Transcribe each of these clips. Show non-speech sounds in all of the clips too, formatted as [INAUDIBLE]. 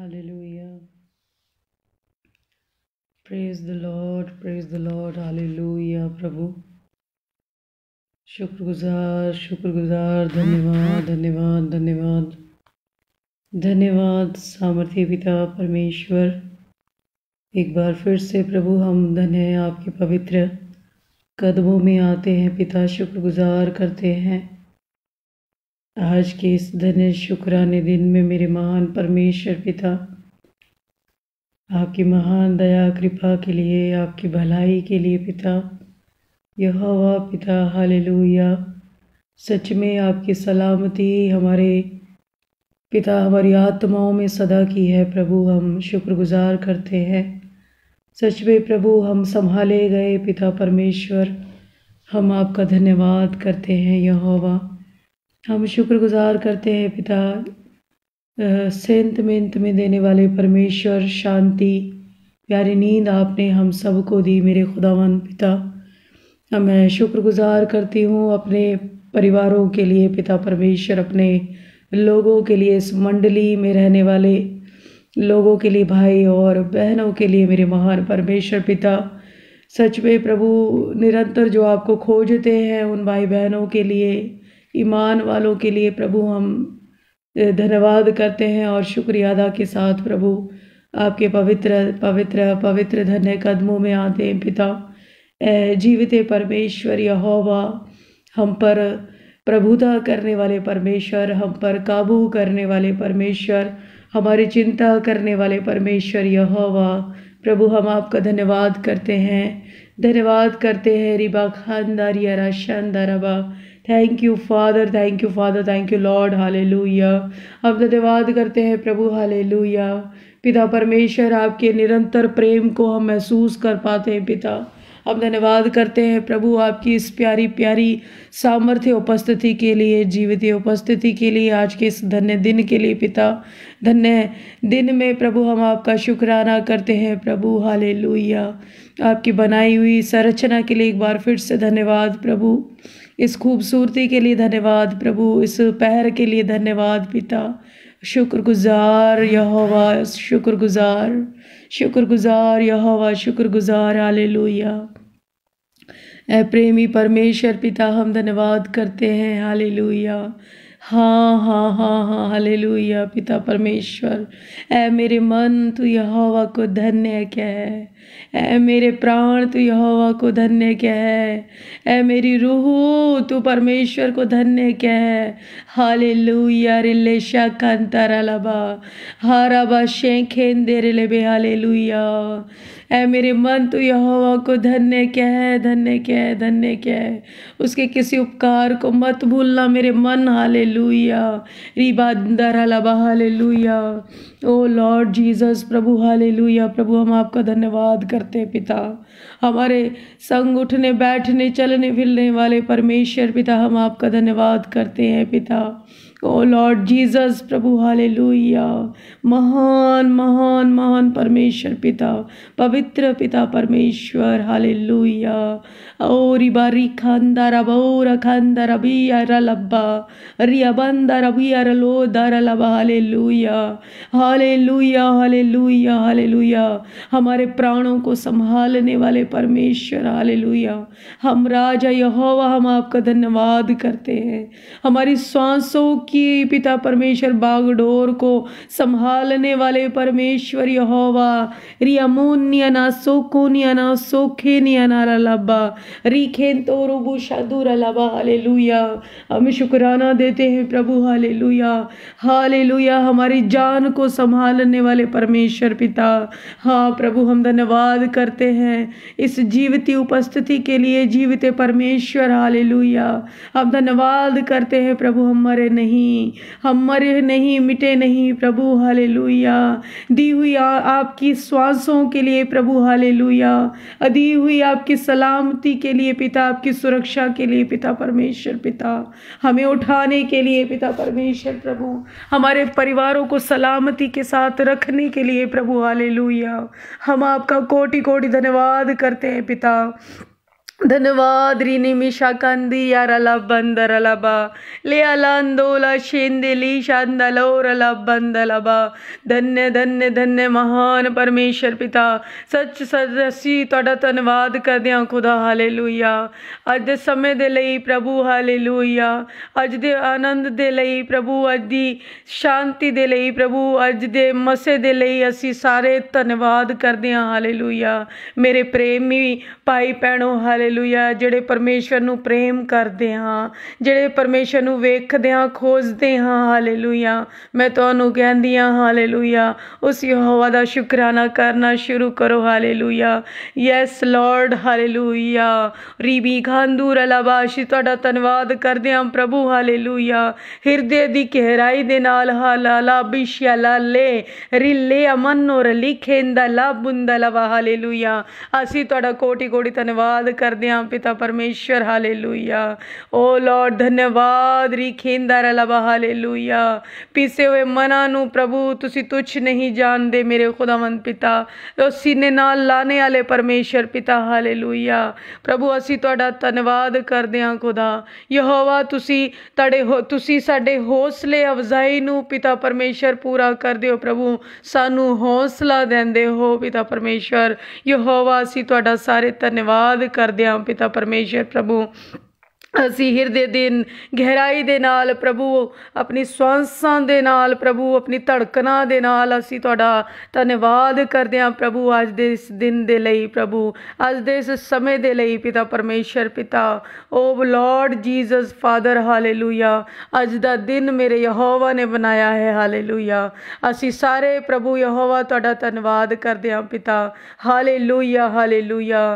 Hallelujah. Praise the Lord praise the Lord hallelujah प्रभु शुक्रगुजार शुक्रगुजार धन्यवाद धन्यवाद धन्यवाद धन्यवाद सामर्थ्य पिता परमेश्वर एक बार फिर से प्रभु हम धन हैं आपके पवित्र कदमों में आते हैं पिता शुक्रगुजार करते हैं आज के इस धन्य शुक्राने दिन में मेरे महान परमेश्वर पिता आपकी महान दया कृपा के लिए आपकी भलाई के लिए पिता यह पिता हालेलुया सच में आपकी सलामती हमारे पिता हमारी आत्माओं में सदा की है प्रभु हम शुक्रगुजार करते हैं सच में प्रभु हम संभाले गए पिता परमेश्वर हम आपका धन्यवाद करते हैं यह हम शुक्रगुजार करते हैं पिता सेंत में देने वाले परमेश्वर शांति प्यारी नींद आपने हम सबको दी मेरे खुदावन पिता मैं शुक्रगुजार करती हूँ अपने परिवारों के लिए पिता परमेश्वर अपने लोगों के लिए इस मंडली में रहने वाले लोगों के लिए भाई और बहनों के लिए मेरे महान परमेश्वर पिता सच में प्रभु निरंतर जो आपको खोजते हैं उन भाई बहनों के लिए ईमान वालों के लिए प्रभु हम धन्यवाद करते हैं और शुक्रिया अदा के साथ प्रभु आपके पवित्र पवित्र पवित्र धन्य कदमों में आते हैं पिता जीवित परमेश्वर यहोवा हम पर प्रभुता करने वाले परमेश्वर हम पर काबू करने वाले परमेश्वर हमारी चिंता करने वाले परमेश्वर यहोवा प्रभु हम आपका धन्यवाद करते हैं धन्यवाद करते हैं रिबा खानदारी या राशानदारबा thank you Father thank you Father thank you Lord हाले अब धन्यवाद करते हैं प्रभु हाले पिता परमेश्वर आपके निरंतर प्रेम को हम महसूस कर पाते हैं पिता हम धन्यवाद करते हैं प्रभु आपकी इस प्यारी प्यारी सामर्थ्य उपस्थिति के लिए जीवित उपस्थिति के लिए आज के इस धन्य दिन के लिए पिता धन्य दिन में प्रभु हम आपका शुक्राना करते हैं प्रभु हाले आपकी बनाई हुई संरचना के लिए एक बार फिर से धन्यवाद प्रभु इस खूबसूरती के लिए धन्यवाद प्रभु इस पैर के लिए धन्यवाद पिता शुक्रगुजार यहोवा शुक्रगुजार शुक्रगुजार यहोवा शुक्रगुजार हालेलुया ऐ प्रेमी परमेश्वर पिता हम धन्यवाद करते हैं हालेलुया हाँ हाँ हाँ हाँ हालेलुया पिता परमेश्वर ऐ मेरे मन तू यहोवा को धन्य कह ऐ मेरे प्राण तू यहोवा को धन्य कह ऐ मेरी रूह तू परमेश्वर को धन्य कह हालेलुया रिले कांतारा लबा हारा बा शेखें दे रिले बे लुया ऐ मेरे मन तो यहोवा को धन्य कह धन्य कह धन्य कह उसके किसी उपकार को मत भूलना मेरे मन हाले लुया रिबा दरहलाबा हाले लुया ओ लॉर्ड जीसस प्रभु हाले लुया प्रभु हम आपका धन्यवाद करते हैं पिता हमारे संग उठने बैठने चलने फिरने वाले परमेश्वर पिता हम आपका धन्यवाद करते हैं पिता ओ लॉर्ड जीसस प्रभु हाले महान महान महान परमेश्वर पिता पवित्र पिता परमेश्वर हाले Ori barikanda rabora kanda rabia ralabba. Riabanda rabia ralo daralaba. Hallelujah hallelujah hallelujah hallelujah हमारे प्राणों को संभालने वाले परमेश्वर हालेलुया हम राजा यहोवा हम आपका धन्यवाद करते हैं हमारी सांसों की पिता परमेश्वर बागडोर को संभालने वाले परमेश्वर यहोवा रियामोनिया ना सोको निया ना सोखे निया ना लब्बा रीखें तो रुबु शादुर अलबा हाले हम शुक्राना देते हैं प्रभु हाले लुया हमारी जान को संभालने वाले परमेश्वर पिता हाँ प्रभु हम धन्यवाद करते हैं इस जीवती उपस्थिति के लिए जीवित परमेश्वर हाले हम धन्यवाद करते हैं प्रभु हम मरे नहीं हम मरे नहीं मिटे नहीं प्रभु हाले दी हुई आ, आपकी श्वासों के लिए प्रभु हाले दी हुई आपकी सलामती के लिए पिता आपकी सुरक्षा के लिए पिता परमेश्वर पिता हमें उठाने के लिए पिता परमेश्वर प्रभु हमारे परिवारों को सलामती के साथ रखने के लिए प्रभु हालेलुया हम आपका कोटि कोटि धन्यवाद करते हैं पिता ਬੰਦਰ ਅਲਾ ਬਾ ਲੈ ਅਲਾ ਅੰਦੋਲਾ ಬಾ ಲೇ ಅಲಾಂದೋಲ ਅਲਾ ಶಾಂದಲೋರಲ ਅਲਾ ਬਾ ਧੰਨ ਧੰਨ ਧੰਨ ਮਹਾਨ ਪਰਮੇਸ਼ਰ ਪਿਤਾ ਸੱਚ ਸਦਸੀ ਤੁਹਾਡਾ ਧੰਨਵਾਦ ਕਰਦੇ ਹਾਂ ਖੁਦਾ ਹਾਲੇਲੂਇਆ ਅੱਜ ਦੇ ਸਮੇਂ ਦੇ ਲਈ ਪ੍ਰਭੂ ਹਾਲੇਲੂਇਆ ਅੱਜ ਦੇ ਆਨੰਦ ਦੇ ਲਈ ਪ੍ਰਭੂ ਅੱਜ ਦੀ ਸ਼ਾਂਤੀ ਦੇ ਲਈ ਪ੍ਰਭੂ ਅੱਜ ਦੇ ਮਸੇ ਦੇ ਲਈ ਅਸੀਂ ਸਾਰੇ ਧੰਨਵਾਦ ਕਰਦੇ ਹਾਂ ਹਾਲੇਲੂਇਆ ਮੇਰੇ ਪ੍ਰੇਮੀ ਭਾਈ ਪੈਣੋ ਹਾਲੇ ਹਾਲੇਲੂਇਆ ਜਿਹੜੇ ਪਰਮੇਸ਼ਰ ਨੂੰ ਪ੍ਰੇਮ ਕਰਦੇ ਹਾਂ ਜਿਹੜੇ ਪਰਮੇਸ਼ਰ ਨੂੰ ਵੇਖਦੇ ਹਾਂ ਖੋਜਦੇ ਹਾਂ ਹਾਲੇਲੂਇਆ ਮੈਂ ਤੁਹਾਨੂੰ ਕਹਿੰਦੀ ਹਾਂ ਹਾਲੇਲੂਇਆ ਉਸ ਯਹੋਵਾ ਦਾ ਸ਼ੁਕਰਾਨਾ ਕਰਨਾ ਸ਼ੁਰੂ ਕਰੋ ਹਾਲੇਲੂਇਆ ਯੈਸ ਲਾਰਡ ਹਾਲੇਲੂਇਆ ਰੀਬੀ ਖਾਂਦੂਰ ਅਲਾਬਾਸ਼ੀ ਤੁਹਾਡਾ ਧੰਨਵਾਦ ਕਰਦੇ ਹਾਂ ਪ੍ਰਭੂ ਹਾਲੇਲੂਇਆ ਹਿਰਦੇ ਦੀ ਕਹਿਰਾਈ ਦੇ ਨਾਲ ਹਾਲਾਲਾ ਬਿਸ਼ਿਆ ਲੇ ਅਮਨ ਅਮਨੋਰ ਲਿਖੇਂਦਾ ਲਾ ਹਾਲੇਲੂਇਆ ਅਸੀਂ ਤੁਹਾਡਾ ਕੋਟੀ ਕੋਟੀ ਧੰਨਵਾਦ ਕਰ ਕਰਦੇ ਹਾਂ ਪਿਤਾ ਪਰਮੇਸ਼ਰ ਹਾਲੇਲੂਇਆ ਓ ਲਾਰਡ ਧੰਨਵਾਦ ਰੀਖੇਂਦਰ ਲਬਾ ਹਾਲੇਲੂਇਆ ਪੀਸੇ ਹੋਏ ਮਨਾਂ ਨੂੰ ਪ੍ਰਭੂ ਤੁਸੀਂ ਤੁਛ ਨਹੀਂ ਜਾਣਦੇ ਮੇਰੇ ਖੁਦਾਵੰਦ ਪਿਤਾ ਲੋ ਸੀਨੇ ਨਾਲ ਲਾਣੇ ਵਾਲੇ ਪਰਮੇਸ਼ਰ ਪਿਤਾ ਹਾਲੇਲੂਇਆ ਪ੍ਰਭੂ ਅਸੀਂ ਤੁਹਾਡਾ ਧੰਨਵਾਦ ਕਰਦੇ ਹਾਂ ਖੁਦਾ ਯਹੋਵਾ ਤੁਸੀਂ ਤੜੇ ਹੋ ਤੁਸੀਂ ਸਾਡੇ ਹੌਸਲੇ ਅਫਜ਼ਾਈ ਨੂੰ ਪਿਤਾ ਪਰਮੇਸ਼ਰ ਪੂਰਾ ਕਰਦੇ ਹੋ ਪ੍ਰਭੂ ਸਾਨੂੰ ਹੌਸਲਾ ਦਿੰਦੇ ਹੋ ਪਿਤਾ ਪਰਮੇਸ਼ਰ ਯਹੋਵਾ ਅਸੀਂ ਤੁਹਾਡਾ ਸਾਰੇ ਧੰਨਵਾਦ ਕਰਦੇ पिता परमेश्वर प्रभु ਅਸੀਂ ਹਿਰਦੇ ਦੇ ਗਹਿਰਾਈ ਦੇ ਨਾਲ ਪ੍ਰਭੂ ਆਪਣੀ ਸਵਾਸਾਂ ਦੇ ਨਾਲ ਪ੍ਰਭੂ ਆਪਣੀ ਧੜਕਣਾ ਦੇ ਨਾਲ ਅਸੀਂ ਤੁਹਾਡਾ ਧੰਨਵਾਦ ਕਰਦੇ ਹਾਂ ਪ੍ਰਭੂ ਅੱਜ ਦੇ ਇਸ ਦਿਨ ਦੇ ਲਈ ਪ੍ਰਭੂ ਅੱਜ ਦੇ ਇਸ ਸਮੇਂ ਦੇ ਲਈ ਪਿਤਾ ਪਰਮੇਸ਼ਰ ਪਿਤਾ oh Lord Jesus Father hallelujah ਅੱਜ ਦਾ ਦਿਨ ਮੇਰੇ ਯਹੋਵਾ ਨੇ ਬਣਾਇਆ ਹੈ ਹਾਲੇਲੂਇਆ ਅਸੀਂ ਸਾਰੇ ਪ੍ਰਭੂ ਯਹੋਵਾ ਤੁਹਾਡਾ ਧੰਨਵਾਦ ਕਰਦੇ ਹਾਂ ਪਿਤਾ ਹਾਲੇਲੂਇਆ ਹਾਲੇਲੂਇਆ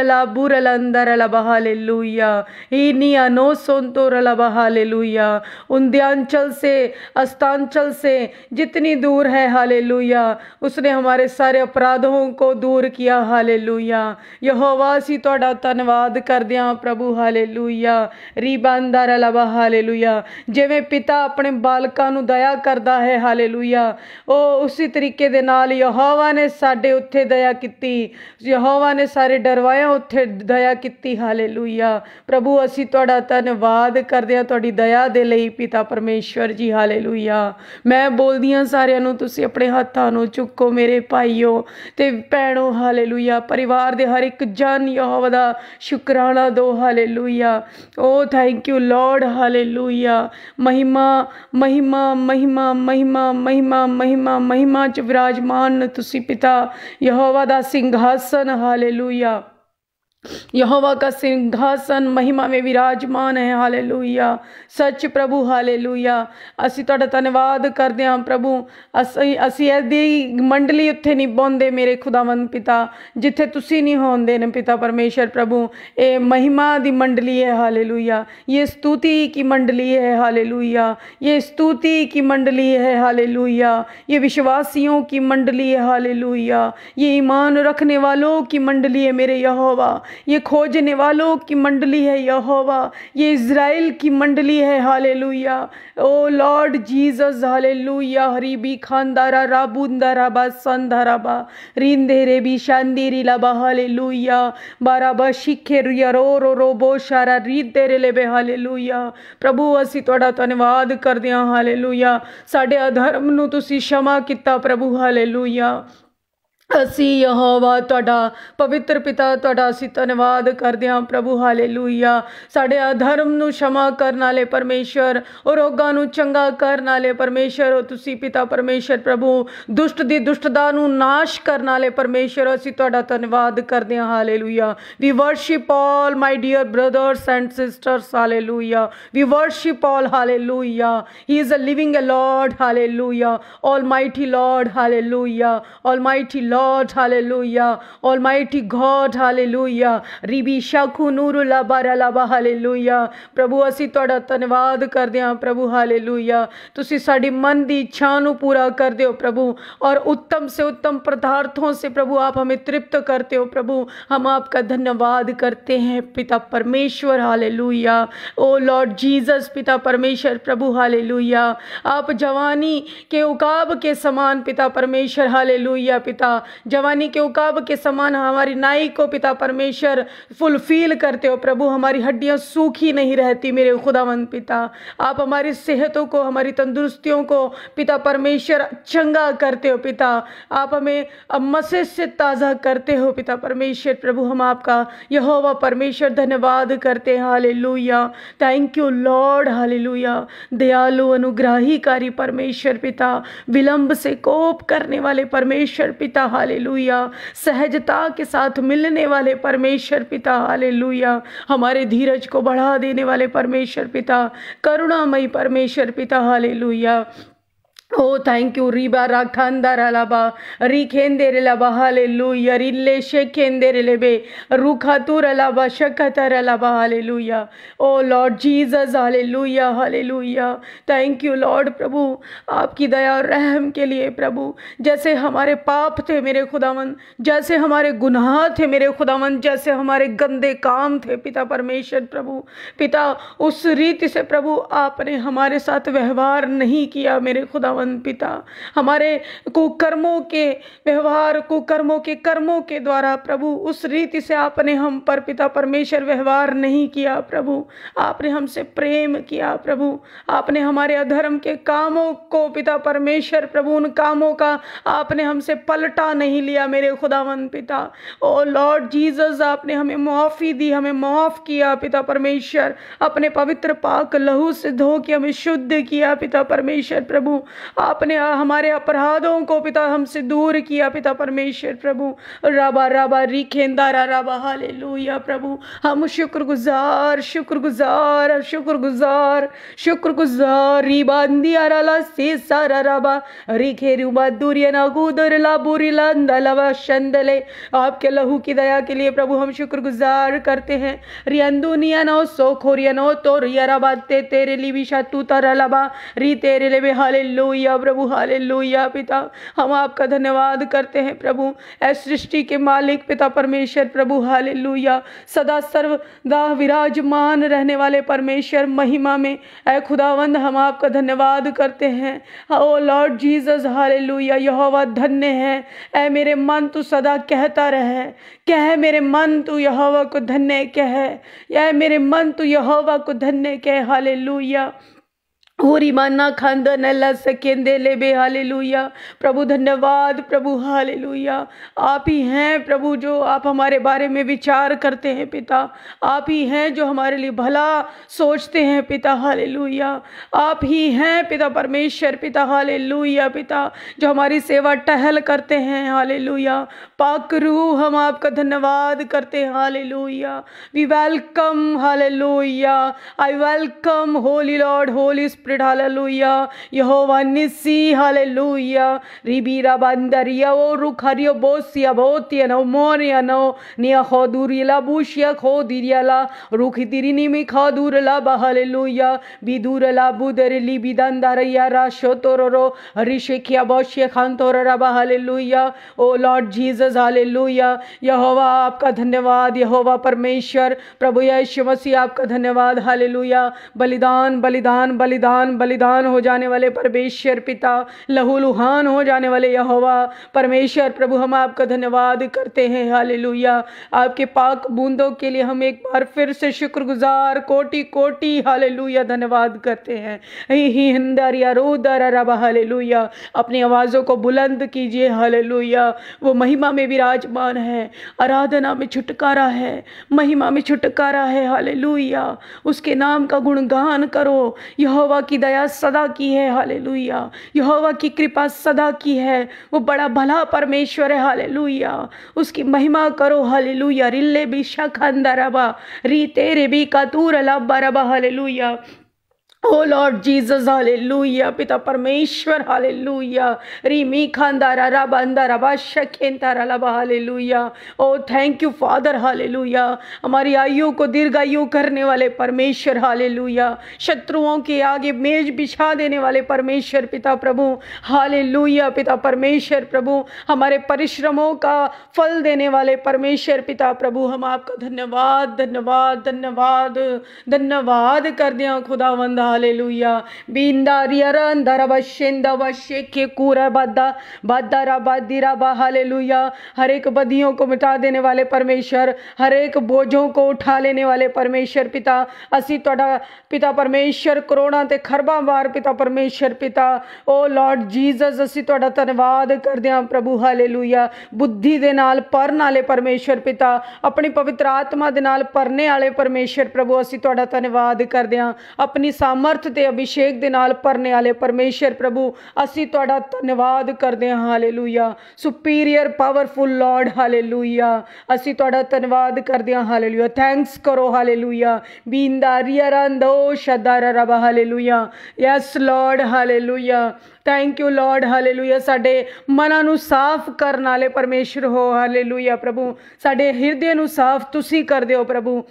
ਅਲਾ ਬੂਰ ਬੁਰਲੰਦਰ ਅਲਾ ਬਹਾਲੇਲੂਇਆ हीनिया नो सोनतो रलबा हालेलुया उन्ध्यांचल से अस्तांचल से जितनी दूर है हालेलुया उसने हमारे सारे ਅਪਰਾਧੋਂ ਕੋ ਦੂਰ ਕੀਆ ਹਾਲੇਲੂਇਆ ਯਹੋਵਾ ਸੀ ਤੁਹਾਡਾ ਧੰਨਵਾਦ ਕਰਦੇ ਹਾਂ ਪ੍ਰਭੂ ਹਾਲੇਲੂਇਆ ਰੀਬਾਂਦਾਰ ਲਵਾ ਹਾਲੇਲੂਇਆ ਜਿਵੇਂ ਪਿਤਾ ਆਪਣੇ ਬਾਲਕਾਂ ਨੂੰ ਦਇਆ ਕਰਦਾ ਹੈ ਹਾਲੇਲੂਇਆ ਉਹ ਉਸੇ ਤਰੀਕੇ ਦੇ ਨਾਲ ਯਹੋਵਾ ਨੇ ਸਾਡੇ ਉੱਥੇ ਦਇਆ ਕੀਤੀ ਯਹੋਵਾ ਨੇ ਸਾਰੇ ਡਰਵਾਇਆ ਉੱਥੇ ਦਇਆ ਕੀਤੀ ਹਾਲੇਲੂਇਆ ਪ੍ਰਭੂ ਅਸੀਂ ਤੁਹਾਡਾ ਧੰਨਵਾਦ ਕਰਦੇ ਹਾਂ ਤੁਹਾਡੀ ਦਇਆ ਦੇ ਲਈ ਪਿਤਾ ਪਰਮੇਸ਼ਵਰ ਜੀ ਹਾਲੇਲੂਇਆ ਮੈਂ ਬੋਲਦੀ ਹਾਂ ਸਾਰਿਆਂ ਨੂੰ ਤੁਸੀਂ ਆਪਣੇ ਹੱਥਾਂ ਨੂੰ ਚੁੱਕੋ ਮੇਰੇ ਭਾਈਓ ਤੇ ਭੈਣੋ ਹਾਲੇਲੂਇਆ ਪਰਿਵਾਰ ਦੇ ਹਰ ਇੱਕ ਜਨ ਯਹੋਵਾ ਦਾ ਸ਼ੁਕਰਾਨਾ ਦੋ hallelujah oh thank you Lord hallelujah ਮਹਿਮਾ ਮਹਿਮਾ ਮਹਿਮਾ ਮਹਿਮਾ ਮਹਿਮਾ ਮਹਿਮਾ ਮਹਿਮਾ ਚ ਵਿਰਾਜਮਾਨ ਤੁਸੀਂ ਪਿਤਾ ਯਹੋਵਾ ਦਾ ਸਿੰਘਾਸਨ ਹਾਲੇਲੂਇਆ यहोवा का सिंहासन महिमा में विराजमान है हाले लुइया सच प्रभु हाले लुइया असी थोड़ा धनवाद कर दें प्रभु अस असी ए मंडली उत्थे नहीं बोंदे मेरे खुदावंद पिता जिथे तुसी नहीं होंदे ने पिता परमेश्वर प्रभु ए महिमा दी मंडली है हाले लुइया ये स्तुति की मंडली है हाले लुइया ये स्तुति की मंडली है हाले लुइया ये विश्वासियों की मंडली है हाले लुइया ये ईमान रखने वालों की मंडली है मेरे यहोवा ये खोजने वालों की मंडली है यहोवा ये इजराइल की मंडली है हाले ओ लॉर्ड जीसस हाले लुया हरीबी खानदारा राबूंदा राबा बा रिंदे शांति रीला बा हाले लुया बा शिखे रुया रो रो रो बो शारा रीत तेरे लेबे हाले लुया प्रभु ਅਸੀਂ ਤੁਹਾਡਾ ਧੰਨਵਾਦ हाले ਹਾਂ ਹਾਲੇਲੂਇਆ ਸਾਡੇ ਅਧਰਮ ਨੂੰ ਤੁਸੀਂ ਸ਼ਮਾ ਕੀਤਾ ਪ੍ਰਭੂ ਹਾਲੇਲੂਇਆ ਅਸੀਂ ਯਹੋਵਾ ਤੁਹਾਡਾ ਪਵਿੱਤਰ ਪਿਤਾ ਤੁਹਾਡਾ ਅਸੀਂ ਧੰਨਵਾਦ ਕਰਦੇ ਹਾਂ ਪ੍ਰਭੂ ਹਾਲੇਲੂਇਆ ਸਾਡੇ ਅਧਰਮ ਨੂੰ ਸ਼ਮਾ ਕਰਨ ਵਾਲੇ ਪਰਮੇਸ਼ਰ ਔਰ ਰੋਗਾਂ ਨੂੰ ਚੰਗਾ ਕਰਨ ਵਾਲੇ ਪਰਮੇਸ਼ਰ ਔਰ ਤੁਸੀਂ ਪਿਤਾ ਪਰਮੇਸ਼ਰ ਪ੍ਰਭੂ ਦੁਸ਼ਟ ਦੀ ਦੁਸ਼ਟਤਾ ਨੂੰ ਨਾਸ਼ ਕਰਨ ਵਾਲੇ ਪਰਮੇਸ਼ਰ ਅਸੀਂ ਤੁਹਾਡਾ ਧੰਨਵਾਦ ਕਰਦੇ ਹਾਂ hallelujah we worship all my dear brothers and sisters hallelujah we worship all hallelujah he is a living a Lord hallelujah almighty Lord hallelujah almighty Lord, hallelujah. Almighty God, hallelujah. Ribisha kunurula baralaba, hallelujah. ਪ੍ਰਭੂ ਅਸੀਂ ਤੁਹਾਡਾ ਧੰਨਵਾਦ ਕਰਦੇ ਹਾਂ ਪ੍ਰਭੂ hallelujah ਤੁਸੀਂ ਸਾਡੀ ਮਨ ਦੀ ਇੱਛਾ ਨੂੰ ਪੂਰਾ ਕਰਦੇ ਹੋ ਪ੍ਰਭੂ और उत्तम से उत्तम पदार्थों से प्रभु आप हमें तृप्त करते हो प्रभु हम आपका धन्यवाद करते हैं पिता परमेश्वर हाले ओ लॉर्ड जीसस पिता परमेश्वर प्रभु हाले आप जवानी के उकाब के समान पिता परमेश्वर हाले पिता जवानी के उकाब के समान हमारी नाई को पिता परमेश्वर फुलफिल करते हो प्रभु हमारी हड्डियाँ सूखी नहीं रहती मेरे खुदावंद पिता आप हमारी सेहतों को हमारी तंदुरुस्तियों को पिता परमेश्वर चंगा करते हो पिता आप हमें मसे से ताज़ा करते हो पिता परमेश्वर प्रभु हम आपका यह परमेश्वर धन्यवाद करते हैं हाले थैंक यू लॉर्ड हाले दयालु अनुग्राहीकारी परमेश्वर पिता विलंब से कोप करने वाले परमेश्वर पिता हालेलुया सहजता के साथ मिलने वाले परमेश्वर पिता हालेलुया हमारे धीरज को बढ़ा देने वाले परमेश्वर पिता करुणामयी परमेश्वर पिता हालेलुया ओ थैंक यू री बा खांदर लबा री खेंदे रे लबा हाले लू यर इले शेखेंदे रे बे रू खातूर लबा शखतर लबा हाले ओ लॉर्ड जीजस हाले लूया हाले थैंक यू लॉर्ड प्रभु आपकी दया और रहम के लिए प्रभु जैसे हमारे पाप थे मेरे खुदावन जैसे हमारे गुनाह थे मेरे खुदावन जैसे हमारे गंदे काम थे पिता परमेश्वर प्रभु पिता उस रीति से प्रभु आपने हमारे साथ व्यवहार नहीं किया मेरे खुदावन पावन पिता हमारे कुकर्मों के व्यवहार कुकर्मों के कर्मों के द्वारा प्रभु उस रीति से आपने हम पर पिता परमेश्वर व्यवहार नहीं किया प्रभु आपने हमसे प्रेम किया प्रभु आपने हमारे अधर्म के कामों को पिता परमेश्वर प्रभु उन कामों का आपने हमसे पलटा नहीं लिया मेरे खुदावन पिता ओ लॉर्ड जीसस आपने हमें मुआफ़ी दी हमें माफ़ किया पिता परमेश्वर अपने पवित्र पाक लहू से धो के हमें शुद्ध किया पिता परमेश्वर प्रभु आपने हमारे अपराधों को पिता हमसे दूर किया पिता परमेश्वर प्रभु राबा राबा रिखेंदा रा राबा हाले प्रभु हम शुक्रगुजार शुक्रगुजार शुक्रगुजार शुक्रगुजार रिबांदिया राला से सारा राबा रिखे रूबा दूरिया ना गुदर ला बुरी लंदा शंदले आपके लहू की दया के लिए प्रभु हम शुक्रगुजार करते हैं रियंदुनिया नो सोखोरिया नो तो रिया राबा ते तेरे लिए विशा तू तारा लाबा री तेरे लिए हाले लोई हालेलुया प्रभु हालेलुया पिता हम आपका धन्यवाद करते हैं प्रभु ऐ सृष्टि के मालिक पिता परमेश्वर प्रभु हालेलुया सदा सर्वदा विराजमान रहने वाले परमेश्वर महिमा में ऐ खुदावंद हम आपका धन्यवाद करते हैं ओ लॉर्ड जीसस हालेलुया यहोवा धन्य है ऐ मेरे मन तू सदा कहता रहे कह मेरे मन तू यहोवा को धन्य कह ऐ मेरे मन तू यहोवा को धन्य कह हालेलुया होरी माना खांद नल्ला सकेंदे ले बे हाले प्रभु धन्यवाद प्रभु हाले आप ही हैं प्रभु जो आप हमारे बारे में विचार करते हैं पिता आप ही हैं जो हमारे लिए भला सोचते हैं पिता हाले आप ही हैं पिता परमेश्वर पिता हाले पिता जो हमारी सेवा टहल करते हैं हाले पाक रू हम आपका धन्यवाद करते हैं हाले वी वेलकम हाले I welcome holy Lord holy spirit hallelujah यहोवा निसी हालेलुया रिबीरा बंदर ओ रुख बोसिया बोतिया नो मोरिया नो निया खो दूरीला बुशिया खो दीरियाला रुख दीरी निमी खो दूरला बहालेलुया बिदूरला बुदर लिबी दंदर या राशो तोरो हरिशेखिया बोशिया खान बहालेलुया ओ लॉर्ड जीसस हालेलुया यहोवा आपका धन्यवाद यहोवा परमेश्वर प्रभु यीशु मसीह आपका धन्यवाद हालेलुया बलिदान बलिदान बलिदान बलिदान बलिदान हो जाने वाले परमेश्वर पिता लहूलुहान हो जाने वाले यहोवा परमेश्वर प्रभु हम आपका धन्यवाद करते हैं हालेलुया आपके पाक बूंदों के लिए हम एक बार फिर से शुक्रगुजार कोटि कोटि हालेलुया धन्यवाद करते हैं ही हिंदर या रो दर रबा हालेलुया अपनी आवाज़ों को बुलंद कीजिए हालेलुया वो महिमा में विराजमान है आराधना में छुटकारा है महिमा में छुटकारा है हालेलुया उसके नाम का गुणगान करो यहोवा की दया सदा की है हाले लुया यहोवा की कृपा सदा की है वो बड़ा भला परमेश्वर है हाले लुया उसकी महिमा करो हाले लुया रिल्ले भी शा रबा री तेरे भी कातूर अलाबा रबा hallelujah oh Lord Jesus hallelujah पिता परमेश्वर हालेलुया रिमी खानदारा रब अंदारा बा तारा लबा hallelujah oh thank you Father hallelujah हमारी आयु को दीर्घायु करने वाले परमेश्वर हालेलुया शत्रुओं के आगे मेज बिछा देने वाले परमेश्वर पिता प्रभु हालेलुया पिता परमेश्वर प्रभु हमारे परिश्रमों का फल देने वाले परमेश्वर पिता प्रभु हम आपका धन्यवाद धन्यवाद धन्यवाद धन्यवाद कर दें वंदा ਹਾਲੇਲੂਇਆ Bindaria andara bashenda ਵਸ਼ੇ ਕੇ ਕੂਰ ਬੱਦਾ badira ba Hallelujah. ਹਾਲੇਲੂਇਆ ਹਰੇਕ ਬਦੀਆਂ ਕੋ ਮਿਟਾ देने ਵਾਲੇ ਪਰਮੇਸ਼ਰ ਹਰੇਕ ਬੋਝੋਂ ਕੋ ਉਠਾ ਲੈਣੇ ਵਾਲੇ ਪਰਮੇਸ਼ਰ ਪਿਤਾ ਅਸੀਂ ਤੁਹਾਡਾ ਪਿਤਾ ਪਰਮੇਸ਼ਰ ਕਰੋਨਾ ਤੇ ਖਰਬਾਂ ਵਾਰ ਪਿਤਾ ਪਰਮੇਸ਼ਰ ਪਿਤਾ ਓ ਲਾਰਡ ਜੀਸਸ ਅਸੀਂ ਤੁਹਾਡਾ ਧੰਨਵਾਦ ਕਰਦੇ ਹਾਂ ਪ੍ਰਭੂ ਹਾਲੇਲੂਇਆ ਬੁੱਧੀ ਦੇ ਨਾਲ ਪਰਨ ਵਾਲੇ ਪਰਮੇਸ਼ਰ ਪਿਤਾ ਆਪਣੀ ਪਵਿੱਤਰ ਆਤਮਾ ਦੇ ਨਾਲ ਪਰਨੇ ਵਾਲੇ ਪਰਮੇਸ਼ਰ ਪ੍ਰਭੂ ਅਸੀਂ ਤੁਹਾਡਾ ਧੰਨਵਾਦ ਕਰਦੇ ਹਾਂ ਆਪਣੀ ਸਾਮ ਸਮਰਥ ਤੇ ਅਭਿਸ਼ੇਕ ਦੇ ਨਾਲ ਭਰਨੇ ਵਾਲੇ ਪਰਮੇਸ਼ਰ ਪ੍ਰਭੂ ਅਸੀਂ ਤੁਹਾਡਾ ਧੰਨਵਾਦ ਕਰਦੇ ਹਾਂ hallelujah superior powerful Lord hallelujah ਅਸੀਂ ਤੁਹਾਡਾ ਧੰਨਵਾਦ ਕਰਦੇ ਹਾਂ ਹਾਲੇਲੂਇਆ ਥੈਂਕਸ ਕਰੋ ਹਾਲੇਲੂਇਆ ਬੀਂਦਾਰੀਆ ਰੰਦੋ ਸ਼ਦਰ ਰਬ hallelujah yes Lord hallelujah thank you Lord hallelujah ਸਾਡੇ ਮਨਾਂ ਨੂੰ ਸਾਫ਼ ਕਰਨ ਵਾਲੇ ਪਰਮੇਸ਼ਰ ਹੋ ਹਾਲੇਲੂਇਆ ਪ੍ਰਭੂ ਸਾਡੇ ਹਿਰਦੇ ਨੂੰ ਸਾਫ਼ ਤੁਸੀਂ ਕਰਦੇ ਹੋ ਪ੍ਰਭੂ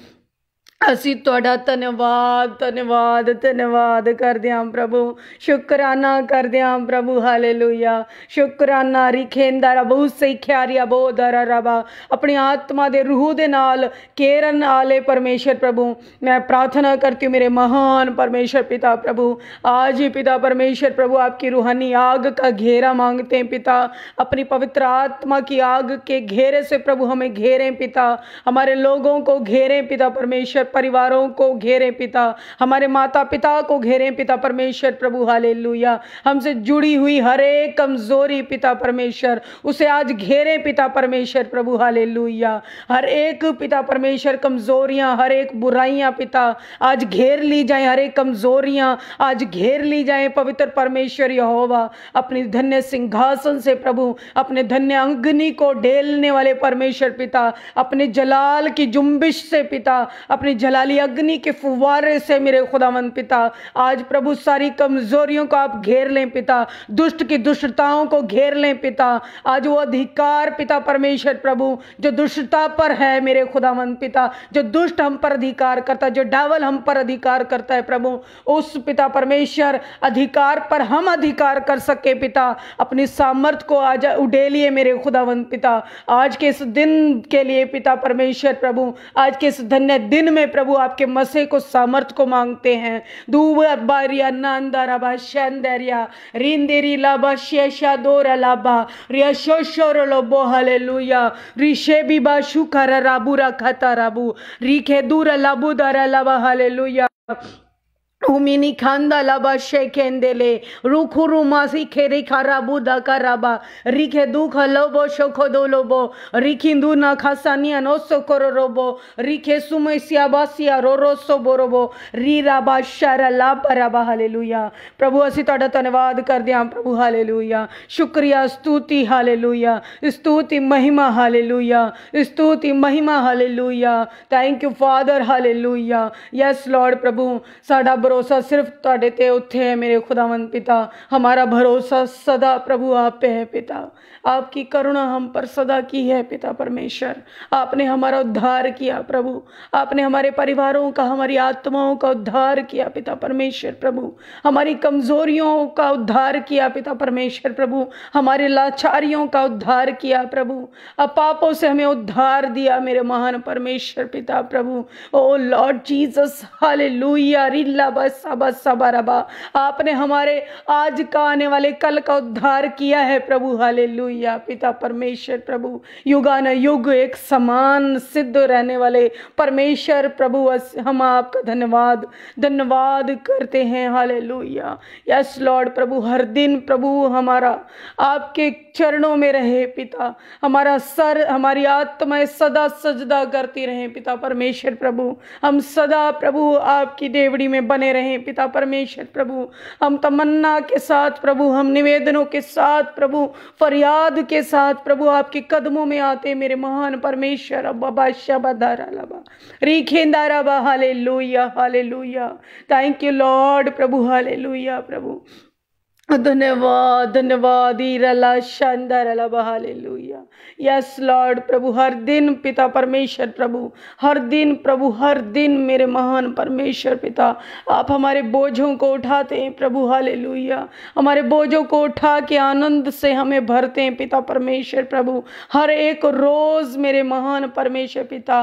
असी धन्यवाद धन्यवाद ਧੰਨਵਾਦ ਧੰਨਵਾਦ ਧੰਨਵਾਦ ਕਰਦੇ ਹਾਂ ਪ੍ਰਭੂ ਸ਼ੁਕਰਾਨਾ ਕਰਦੇ ਹਾਂ ਪ੍ਰਭੂ रब ਸ਼ੁਕਰਾਨਾ सही ख्यारिया बहुत दरा ਰਬਾ अपनी आत्मा दे रूह दे नाल केरन आले परमेश्वर प्रभु मैं प्रार्थना करती हूँ मेरे महान परमेश्वर पिता प्रभु आज ही पिता परमेश्वर प्रभु आपकी रूहानी आग का घेरा मांगते हैं पिता अपनी पवित्र आत्मा की आग के घेरे से प्रभु हमें घेरें पिता हमारे लोगों को घेरें पिता परमेश्वर परिवारों को घेरे पिता हमारे माता पिता को घेरे पिता परमेश्वर प्रभु हाले हमसे जुड़ी हुई हर एक कमजोरी पिता परमेश्वर उसे आज घेरे पिता परमेश्वर प्रभु हाले हर एक पिता परमेश्वर कमजोरियां हर एक बुराइयां पिता आज घेर ली जाए हर एक कमजोरियां आज घेर ली जाए पवित्र परमेश्वर यहोवा अपने धन्य सिंहासन से प्रभु अपने धन्य अग्नि को डेलने वाले परमेश्वर पिता अपने जलाल की जुम्बिश से पिता अपने जलाली अग्नि के फुवारे से मेरे खुदावन पिता आज प्रभु सारी कमजोरियों को आप घेर लें पिता दुष्ट की दुष्टताओं को घेर लें पिता आज वो अधिकार पिता परमेश्वर प्रभु जो दुष्टता पर है मेरे खुदावन पिता जो दुष्ट हम पर अधिकार करता है जो डावल हम पर अधिकार करता है प्रभु उस पिता परमेश्वर अधिकार पर हम अधिकार कर सके पिता अपनी सामर्थ्य को आज उडेलिए मेरे खुदावन पिता आज के इस दिन के लिए पिता परमेश्वर प्रभु आज के इस धन्य दिन में में प्रभु आपके मसे को सामर्थ को मांगते हैं दूब अब्बारिया नानदाराबा शैंदरिया रिंदेरी लाबा शेषा दोर लाबा रियशोशोर लोबो हले लुया रिशे बीबा शुकर राबू रखा राबू रिखे दूर लाबू दारा लाबा हले लुया उमिनी खांदा लबा शे केंदे ले रुखु खेरी खारा बुदा कराबा रिखे दुख लोबो शोखो दो लोबो रिखी दू ना खासानिया करो रोबो रिखे सुमसिया बासिया रो रो सो बोरोबो री राबा शर ला पराबा हाले प्रभु असी तोड़ा धन्यवाद कर दिया प्रभु हाले लुया शुक्रिया स्तुति हाले लुया स्तुति महिमा हाले लुया स्तुति महिमा हाले लुया थैंक यू फादर हाले लुया यस लॉर्ड प्रभु साढ़ा भरोसा सिर्फ ते उत्थे है मेरे खुदावन पिता हमारा भरोसा सदा प्रभु आप पे है पिता आपकी करुणा हम पर सदा की है पिता परमेश्वर आपने हमारा उद्धार किया प्रभु आपने हमारे परिवारों का हमारी आत्माओं का उद्धार किया पिता परमेश्वर प्रभु हमारी कमजोरियों का उद्धार किया पिता परमेश्वर प्रभु हमारे लाचारियों का उद्धार किया प्रभु अब पापों से हमें उद्धार दिया मेरे महान परमेश्वर पिता प्रभु ओ लॉर्ड जीसस हाले लुईया रिल्ला बसा बराबा आपने हमारे आज का आने वाले कल का उद्धार किया है प्रभु हाले लुई हालेलुया पिता परमेश्वर प्रभु युगान युग एक समान सिद्ध रहने वाले परमेश्वर प्रभु हम आपका धन्यवाद धन्यवाद करते हैं हालेलुया यस लॉर्ड प्रभु हर दिन प्रभु हमारा आपके चरणों में रहे पिता हमारा सर हमारी आत्माएं सदा सजदा करती रहें पिता परमेश्वर प्रभु हम सदा प्रभु आपकी देवड़ी में बने रहें पिता परमेश्वर प्रभु हम तमन्ना के साथ प्रभु हम निवेदनों के साथ प्रभु फरियाद के साथ प्रभु आपके कदमों में आते मेरे महान परमेश्वर अब्बा शबा लबा रीखेंदा रबा हाले लोहिया हाले थैंक यू लॉर्ड प्रभु हाले लोहिया प्रभु धन्यवाद धन्यवाद ईरला शानदार अला लुया यस लॉर्ड प्रभु हर दिन पिता परमेश्वर प्रभु हर दिन प्रभु हर दिन मेरे महान परमेश्वर पिता आप हमारे बोझों को उठाते हैं प्रभु हाले लुया हमारे बोझों को उठा के आनंद से हमें भरते हैं पिता परमेश्वर प्रभु हर एक रोज़ मेरे महान परमेश्वर पिता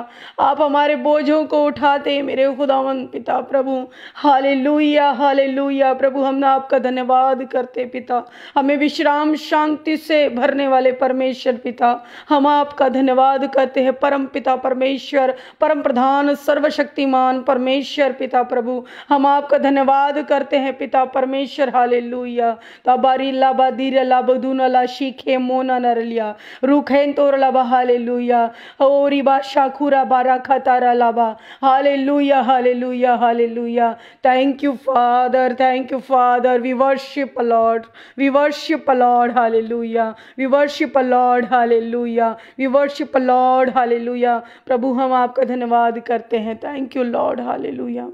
आप हमारे बोझों को उठाते हैं मेरे खुदावंत पिता प्रभु हाले लुया हाले लुया प्रभु हम आपका धन्यवाद करते पिता हमें विश्राम शांति से भरने वाले परमेश्वर पिता हम आपका धन्यवाद करते हैं परम पिता परमेश्वर परम प्रधान सर्वशक्तिमान परमेश्वर पिता प्रभु हम आपका धन्यवाद करते हैं पिता परमेश्वर हाले लुया तबारी लाबा दीर लाबदून ला शीखे मोना नर लिया रूखें तोर लाबा हाले लुया ओरी बा शाखुरा बारा खतारा लाबा हाले hallelujah hallelujah hallelujah thank you Father thank you Father we worship a Lord we worship a Lord hallelujah we worship a Lord hallelujah we worship a Lord हाले लुया प्रभु हम आपका धन्यवाद करते हैं थैंक यू लॉर्ड हाले लुया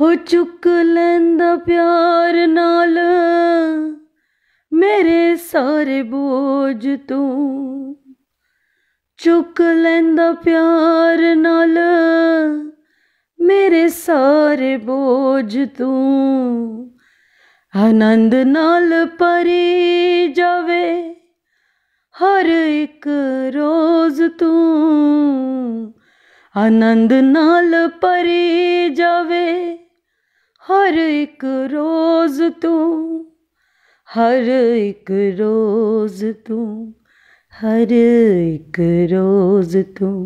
हो चुक प्यार नाल मेरे सारे बोझ तू चुक प्यार नाल मेरे सारे बोझ तू ਆਨੰਦ ਨਾਲ ਪਰੇ ਜਾਵੇ ਹਰ ਇੱਕ ਰੋਜ਼ ਤੂੰ ਆਨੰਦ ਨਾਲ ਪਰੇ ਜਾਵੇ ਹਰ ਇੱਕ ਰੋਜ਼ ਤੂੰ ਹਰ ਇੱਕ ਰੋਜ਼ ਤੂੰ ਹਰ ਇੱਕ ਰੋਜ਼ ਤੂੰ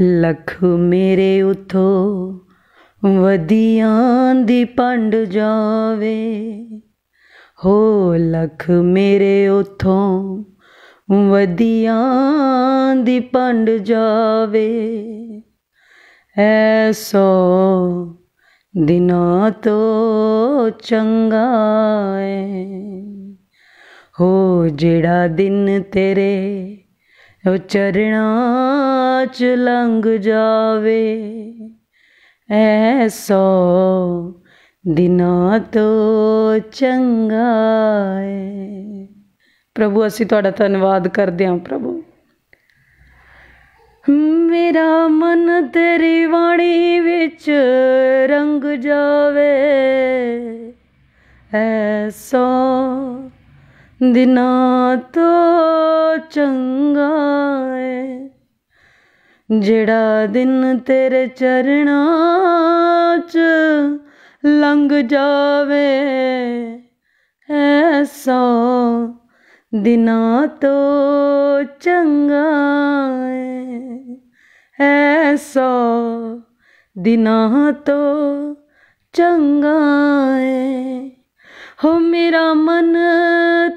ਲਖ ਮੇਰੇ ਉਥੋਂ ਵਧੀਆਂ ਦੀ ਪੰਡ ਜਾਵੇ ਹੋ ਲਖ ਮੇਰੇ ਉਥੋਂ ਵਧੀਆਂ ਦੀ ਪੰਡ ਜਾਵੇ ਐਸੋ ਦਿਨਾਂ ਤੋ ਚੰਗਾ ਏ ਹੋ ਜਿਹੜਾ ਦਿਨ ਤੇਰੇ ਉਹ ਚਰਣਾ ਚ ਲੰਘ ਜਾਵੇ ऐसो दिन तो चंगा प्रभु असी थोड़ा धनवाद करते हैं प्रभु मेरा मन तेरी वाणी बिच रंग जावे ऐसो दिन तो चंगा ਜਿਹੜਾ ਦਿਨ ਤੇਰੇ ਚਰਣਾ 'ਚ ਲੰਘ ਜਾਵੇ ਐਸਾ ਦਿਨਾਂ ਤੋਂ ਚੰਗਾ ਹੈ ਐਸਾ ਦਿਨਾਂ ਤੋਂ ਚੰਗਾ ਹੈ ਹੋ ਮੇਰਾ ਮਨ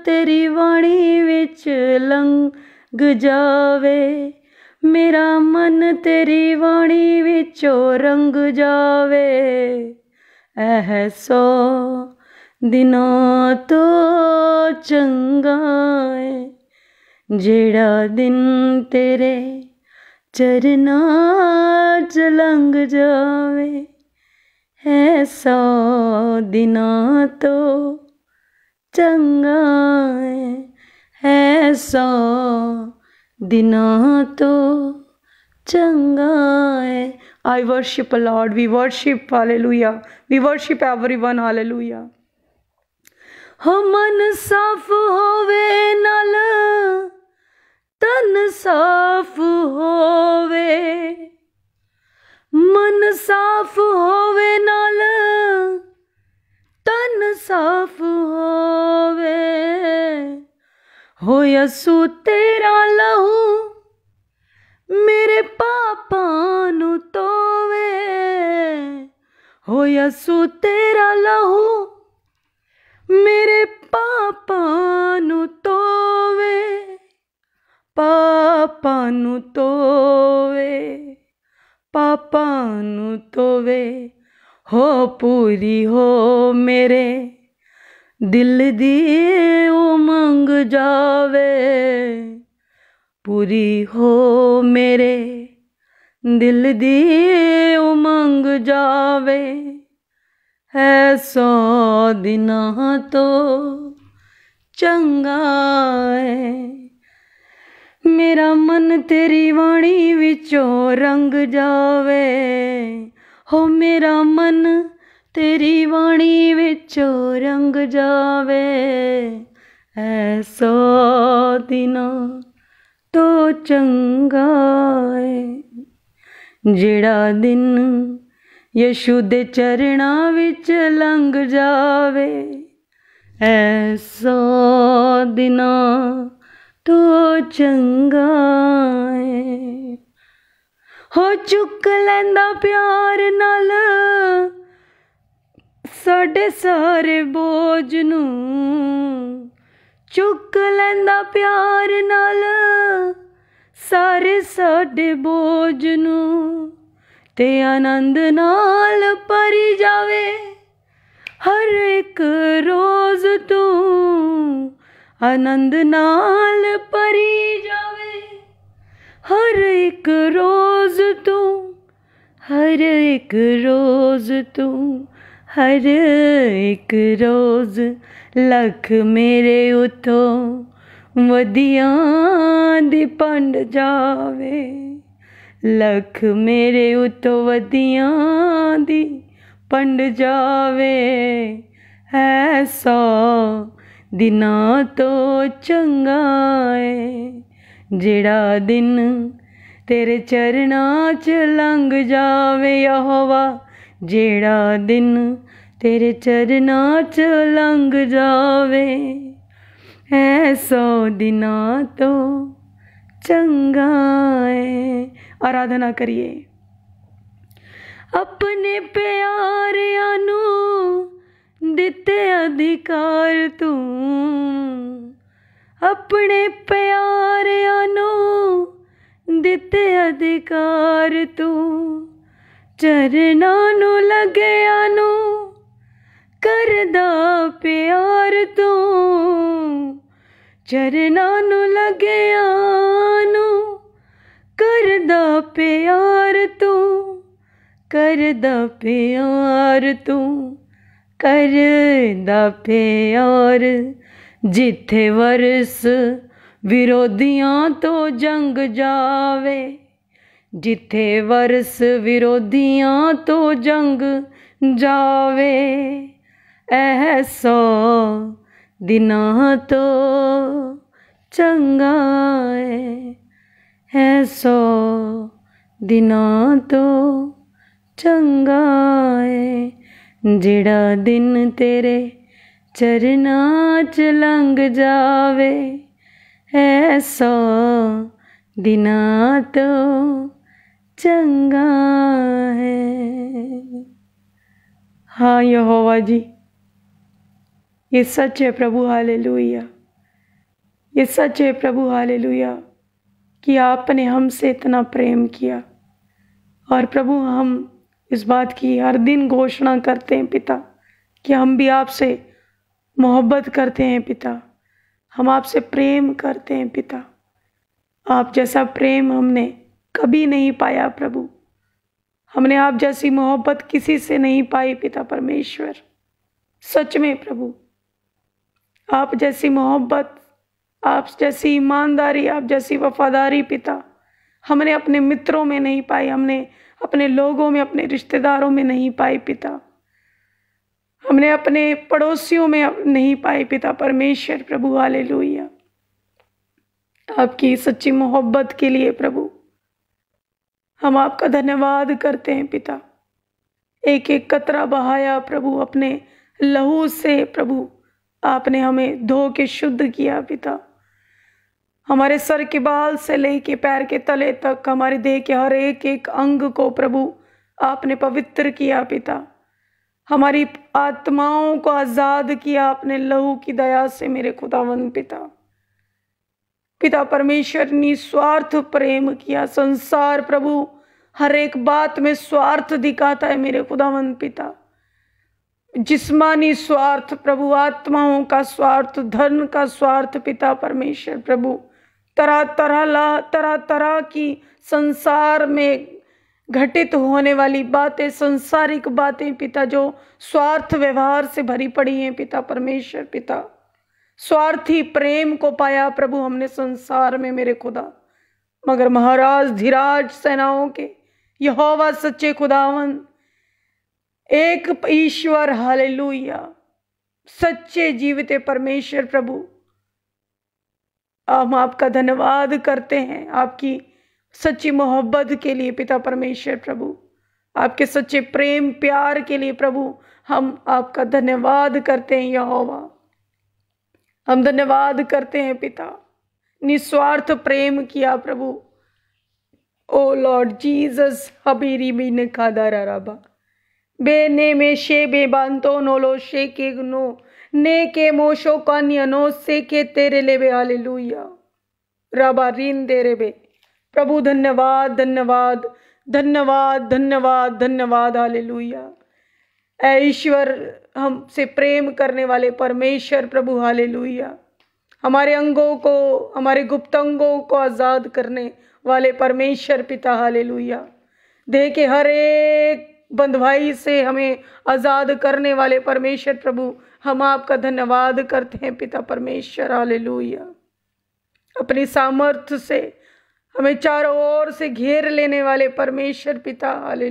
ਤੇਰੀ ਵਾਣੀ ਵਿੱਚ ਲੰਘ ਜਾਵੇ ਮੇਰਾ ਮਨ ਤੇਰੀ ਵਾਣੀ ਵਿੱਚੋਂ ਰੰਗ ਜਾਵੇ ਐਹਸੋ ਦਿਨੋਂ ਤੋਂ ਚੰਗਾ ਏ ਜਿਹੜਾ ਦਿਨ ਤੇਰੇ ਚਰਨਾ ਚ ਲੰਘ ਜਾਵੇ ਐਸਾ ਦਿਨਾਂ ਤੋਂ ਚੰਗਾ ਐ ਐਸਾ ਦਿਨਾਂ ਤੋਂ ਚੰਗਾ ਹੈ I worship a Lord we worship hallelujah we worship everyone hallelujah ਹੋ ਮਨ ਸਾਫ ਹੋਵੇ ਨਾਲ ਤਨ ਸਾਫ ਹੋਵੇ ਮਨ ਸਾਫ ਹੋਵੇ ਨਾਲ ਤਨ ਸਾਫ ਹੋਵੇ हो यसु तेरा लहू मेरे पापा नु तोवे हो यसु तेरा लहू मेरे पापा नु तोवे पापा नु तोवे पापा नु तोवे हो पूरी हो मेरे ਦਿਲ ਦੀ ਉਮੰਗ ਜਾਵੇ ਪੂਰੀ ਹੋ ਮੇਰੇ ਦਿਲ ਦੀ ਉਮੰਗ ਜਾਵੇ ਹੈ ਸੋ ਦਿਨਾ ਤੋਂ ਚੰਗਾ ਹੈ ਮੇਰਾ ਮਨ ਤੇਰੀ ਵਾਣੀ ਵਿੱਚੋਂ ਰੰਗ ਜਾਵੇ ਹੋ ਮੇਰਾ ਮਨ ਤੇਰੀ ਬਾਣੀ ਵਿੱਚ ਰੰਗ ਜਾਵੇ ਐਸੋ ਦਿਨਾਂ ਤੋ ਚੰਗਾ ਏ ਜਿਹੜਾ ਦਿਨ ਯਸ਼ੂ ਦੇ ਚਰਣਾ ਵਿੱਚ ਲੰਘ ਜਾਵੇ ਐਸੋ ਦਿਨਾਂ ਤੋ ਚੰਗਾ ਏ ਹੋ ਚੁੱਕ ਲੈਂਦਾ ਪਿਆਰ ਨਾਲ ਸਾਡੇ ਸਾਰੇ ਬੋਝ ਨੂੰ ਚੁੱਕ ਲੈਂਦਾ ਪਿਆਰ ਨਾਲ ਸਾਰੇ ਸਾਡੇ ਬੋਝ ਨੂੰ ਤੇ ਆਨੰਦ ਨਾਲ ਪਰ ਜਾਵੇ ਹਰ ਇੱਕ ਰੋਜ਼ ਤੂੰ ਆਨੰਦ ਨਾਲ ਪਰ ਜਾਵੇ ਹਰ ਇੱਕ ਰੋਜ਼ ਤੂੰ ਹਰ ਇੱਕ ਰੋਜ਼ ਤੂੰ ਹਰ ਇੱਕ ਰੋਜ਼ ਲੱਖ ਮੇਰੇ ਉਤੋਂ ਵਧੀਆਂ ਦੀ ਪੰਡ ਜਾਵੇ ਲੱਖ ਮੇਰੇ ਉਤੋਂ ਵਧੀਆਂ ਦੀ ਪੰਡ ਜਾਵੇ ਐਸਾ ਦਿਨਾਂ ਤੋਂ ਚੰਗਾ ਏ ਜਿਹੜਾ ਦਿਨ ਤੇਰੇ ਚਰਨਾਂ 'ਚ ਲੰਘ ਜਾਵੇ ਯਹਵਾ ਜਿਹੜਾ ਦਿਨ ਤੇਰੇ ਚਰਨਾਂ ਚ ਲੰਘ ਜਾਵੇ ਐਸੋ ਸੌ ਦਿਨਾਂ ਤੋਂ ਚੰਗਾ ਏ ਆਰਾਧਨਾ ਕਰੀਏ ਆਪਣੇ ਪਿਆਰਿਆਂ ਨੂੰ ਦਿੱਤੇ ਅਧਿਕਾਰ ਤੂੰ ਆਪਣੇ ਪਿਆਰਿਆਂ ਨੂੰ ਦਿੱਤੇ ਅਧਿਕਾਰ ਤੂੰ ਚਰਨਾਂ ਨੂੰ ਲਗਿਆ ਨੂੰ ਕਰਦਾ ਪਿਆਰ ਤੂੰ ਚਰਨਾਂ ਨੂੰ ਲਗਿਆ ਨੂੰ ਕਰਦਾ ਪਿਆਰ ਤੂੰ ਕਰਦਾ ਪਿਆਰ ਤੂੰ ਕਰਦਾ ਪਿਆਰ ਜਿੱਥੇ ਵਰਸ ਵਿਰੋਧੀਆਂ ਤੋਂ ਜੰਗ ਜਾਵੇ ਜਿੱਥੇ ਵਰਸ ਵਿਰੋਧੀਆਂ ਤੋਂ ਜੰਗ ਜਾਵੇ ऐसो दिना तो चंगा है ऐसो दिना तो चंगा है जिड़ा दिन तेरे चरना च लंघ जावे ऐसो दिना तो चंगा है हाँ यहोवा जी ये सच है प्रभु हाले ये सच है प्रभु हाले कि आपने हमसे इतना प्रेम किया और प्रभु हम इस बात की हर दिन घोषणा करते हैं पिता कि हम भी आपसे मोहब्बत करते हैं पिता हम आपसे प्रेम करते हैं पिता आप जैसा प्रेम हमने कभी नहीं पाया प्रभु हमने आप जैसी मोहब्बत किसी से नहीं पाई पिता परमेश्वर सच में प्रभु आप जैसी मोहब्बत आप जैसी ईमानदारी आप जैसी वफादारी पिता हमने अपने मित्रों में नहीं पाई हमने अपने लोगों में अपने रिश्तेदारों में नहीं पाई पिता हमने अपने पड़ोसियों में नहीं पाई पिता परमेश्वर प्रभु वाले लोहिया आपकी सच्ची मोहब्बत के लिए प्रभु हम आपका धन्यवाद करते हैं पिता एक एक कतरा बहाया प्रभु अपने लहू से प्रभु आपने हमें धो के शुद्ध किया पिता हमारे सर के बाल से ले के पैर के तले तक हमारे देह के हर एक एक अंग को प्रभु आपने पवित्र किया पिता हमारी आत्माओं को आज़ाद किया आपने लहू की दया से मेरे खुदावन पिता पिता परमेश्वर ने स्वार्थ प्रेम किया संसार प्रभु हर एक बात में स्वार्थ दिखाता है मेरे खुदावन पिता जिस्मानी स्वार्थ प्रभु आत्माओं का स्वार्थ धन का स्वार्थ पिता परमेश्वर प्रभु तरह तरह ला तरह तरह की संसार में घटित होने वाली बातें संसारिक बातें पिता जो स्वार्थ व्यवहार से भरी पड़ी हैं पिता परमेश्वर पिता स्वार्थी प्रेम को पाया प्रभु हमने संसार में मेरे खुदा मगर महाराज धीराज सेनाओं के यहोवा सच्चे खुदावन एक ईश्वर हालेलुया सच्चे जीवित परमेश्वर प्रभु हम आपका धन्यवाद करते हैं आपकी सच्ची मोहब्बत के लिए पिता परमेश्वर प्रभु आपके सच्चे प्रेम प्यार के लिए प्रभु हम आपका धन्यवाद करते हैं यहोवा हम धन्यवाद करते हैं पिता निस्वार्थ प्रेम किया प्रभु ओ लॉर्ड जीसस हबीरी मीन खादा राबा बे ने में शे बे नो लो शे के नो ने के मोशो नो से के तेरे ले बे आले लुया रबा रीन दे रे बे प्रभु धन्यवाद धन्यवाद धन्यवाद धन्यवाद धन्यवाद आले लुया ऐश्वर हम से प्रेम करने वाले परमेश्वर प्रभु हाले लुया हमारे अंगों को हमारे गुप्त अंगों को आज़ाद करने वाले परमेश्वर पिता हाले लुया देह हर एक बंधवाई से हमें आज़ाद करने वाले परमेश्वर प्रभु हम आपका धन्यवाद करते हैं पिता परमेश्वर हालेलुया अपनी सामर्थ्य से हमें चारों ओर से घेर लेने वाले परमेश्वर पिता आले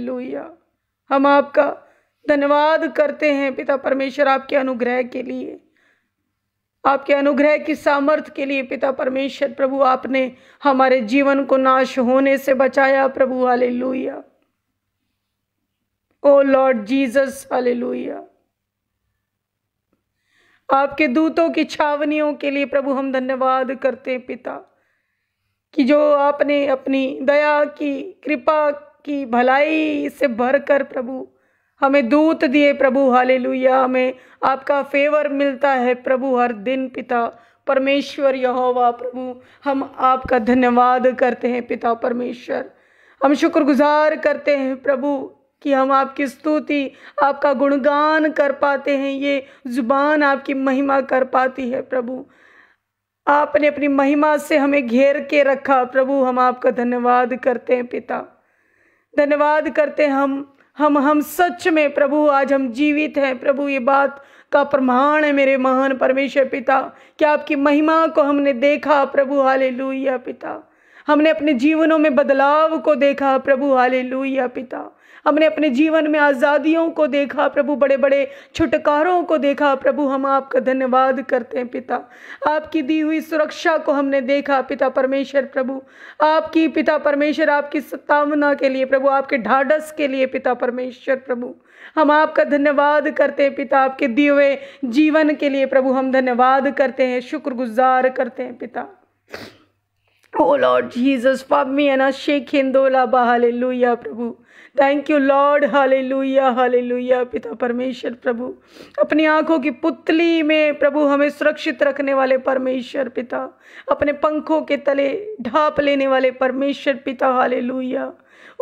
हम आपका धन्यवाद करते हैं पिता परमेश्वर आपके अनुग्रह के लिए आपके अनुग्रह की सामर्थ्य के लिए पिता परमेश्वर प्रभु आपने हमारे जीवन को नाश होने से बचाया प्रभु hallelujah oh Lord Jesus hallelujah आपके दूतों की छावनियों के लिए प्रभु हम धन्यवाद करते हैं पिता कि जो आपने अपनी दया की कृपा की भलाई से भरकर प्रभु हमें दूत दिए प्रभु हालेलुया हमें आपका फेवर मिलता है प्रभु हर दिन पिता परमेश्वर यहोवा प्रभु हम आपका धन्यवाद करते हैं पिता परमेश्वर हम शुक्रगुजार करते हैं प्रभु कि हम आपकी स्तुति आपका गुणगान कर पाते हैं ये जुबान आपकी महिमा कर पाती है प्रभु आपने अपनी महिमा से हमें घेर के रखा प्रभु हम आपका धन्यवाद करते हैं पिता धन्यवाद करते हैं हम हम हम सच में प्रभु आज हम जीवित हैं प्रभु ये बात का प्रमाण है मेरे महान परमेश्वर पिता कि आपकी महिमा को हमने देखा प्रभु हाले पिता हमने अपने जीवनों में बदलाव को देखा प्रभु हाले पिता हमने अपने जीवन में आज़ादियों को देखा प्रभु बड़े बड़े छुटकारों को देखा प्रभु हम आपका धन्यवाद करते हैं पिता आपकी दी हुई सुरक्षा को हमने देखा पिता परमेश्वर प्रभु आपकी पिता परमेश्वर आपकी सतावना के लिए प्रभु आपके ढाढ़स के लिए पिता परमेश्वर प्रभु हम आपका धन्यवाद करते हैं पिता आपके दिए हुए जीवन के लिए प्रभु हम धन्यवाद करते हैं शुक्रगुजार करते हैं पिता ओ लॉर्ड जीसस पाप मी एना शेख हिंदोला बहाले लुया प्रभु थैंक यू लॉर्ड हाले हाले लुइया पिता परमेश्वर प्रभु अपनी आंखों की पुतली में प्रभु हमें सुरक्षित रखने वाले परमेश्वर पिता अपने पंखों के तले ढाप लेने वाले परमेश्वर पिता hallelujah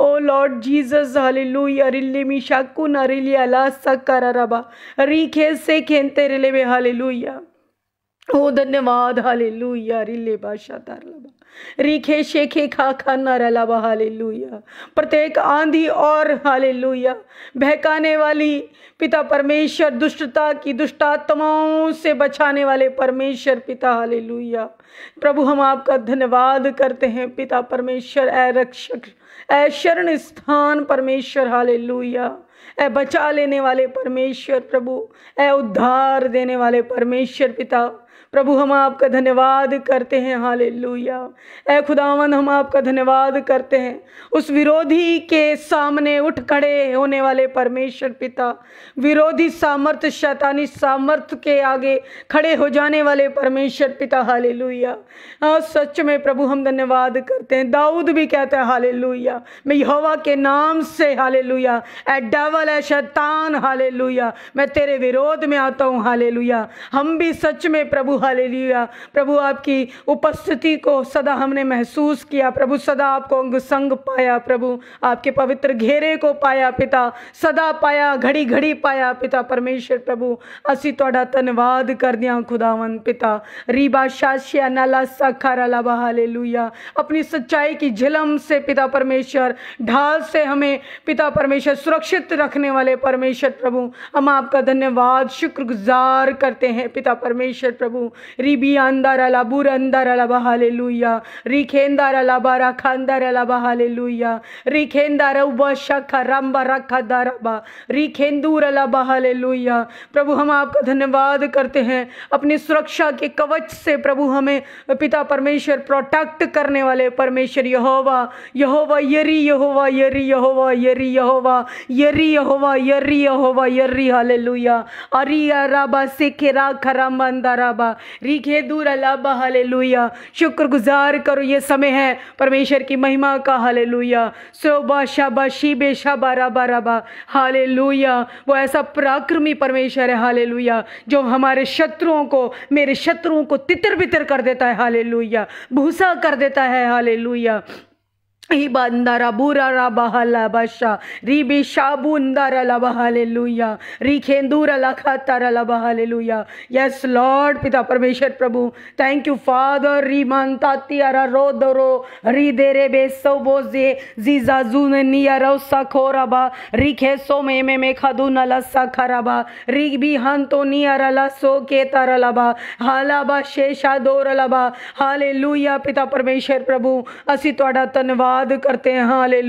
oh Lord Jesus hallelujah रिल्ले मिशा कुन रिलिया रबा री रीखे से खेनते रिले में हाले लुइया ओ धन्यवाद हाले लुइया रिले बाशा लबा रीखे शेखे खा खा नारा हाले लुया प्रत्येक आंधी और हाले लुया बहकाने वाली पिता परमेश्वर दुष्टता की दुष्टात्माओं से बचाने वाले परमेश्वर पिता हाले लुया प्रभु हम आपका धन्यवाद करते हैं पिता परमेश्वर ऐ रक्षक ए शरण स्थान परमेश्वर हाले लुया ए बचा लेने वाले परमेश्वर प्रभु ऐ उद्धार देने वाले परमेश्वर पिता प्रभु हम आपका धन्यवाद करते हैं हाले लूया ए खुदावन हम आपका धन्यवाद करते हैं उस विरोधी के सामने उठ खड़े होने वाले परमेश्वर पिता विरोधी सामर्थ्य शैतानी सामर्थ के आगे खड़े हो जाने वाले परमेश्वर पिता हाले लुया सच में प्रभु हम धन्यवाद करते हैं दाऊद भी कहता है हाले लुया मैं यहोवा के नाम से हाले लुया ए डेवल ए शैतान हाले लुया मैं तेरे विरोध में आता हूँ हाले लुया हम भी सच में प्रभु हालेलुया प्रभु आपकी उपस्थिति को सदा हमने महसूस किया प्रभु सदा आपको अंग संग पाया प्रभु आपके पवित्र घेरे को पाया पिता सदा पाया घड़ी घड़ी पाया पिता परमेश्वर प्रभु असी थोड़ा धनवाद कर दिया खुदावन पिता रीबा शाशिया नाला साखा रला हालेलुया अपनी सच्चाई की झिलम से पिता परमेश्वर ढाल से हमें पिता परमेश्वर सुरक्षित रखने वाले परमेश्वर प्रभु हम आपका धन्यवाद शुक्रगुजार करते हैं पिता परमेश्वर प्रभु रिबियांदर अलबू रंदर अलब हालेलुया रिखेंदर अलब रखंदर अलब हालेलुया रिखेंदर उब शख रंब रख दरब रिखेंदूर अलब हालेलुया प्रभु हम आपका धन्यवाद करते हैं अपनी सुरक्षा के कवच से प्रभु हमें पिता परमेश्वर प्रोटेक्ट करने वाले परमेश्वर यहोवा यहोवा यरी यहोवा यरी यहोवा यरी यहोवा यरी यहोवा यरी यहोवा यरी हालेलुया अरी अराबा सिखेरा खरम अंदराबा रीखे दूर अल्लाह बहले लुया शुक्रगुजार करो ये समय है परमेश्वर की महिमा का हाले लुया शोबा शाबा शिबे शाबा रबा रबा हाले लुया वो ऐसा पराक्रमी परमेश्वर है हाले लुया जो हमारे शत्रुओं को मेरे शत्रुओं को तितर बितर कर देता है हाले लुया भूसा कर देता है हाले लुया ही बंदरा बुरा रा बहला बशा री बी शाबुंदर लबहले लुया री खेंदूर लखतर लबहले लुया यस लॉर्ड पिता परमेश्वर प्रभु थैंक यू फादर री मानता तियारा रो दरो री देरे बे बोजे जी जाजू निया रो सखो रबा री खे में में में खदू न लसा खराबा री बी हन तो निया रला सो के तर लबा हाला बा शेषा दोर लबा हाले लुया पिता परमेश्वर प्रभु असी तोड़ा धनवाद धन्यवाद करते हैं हाँ ले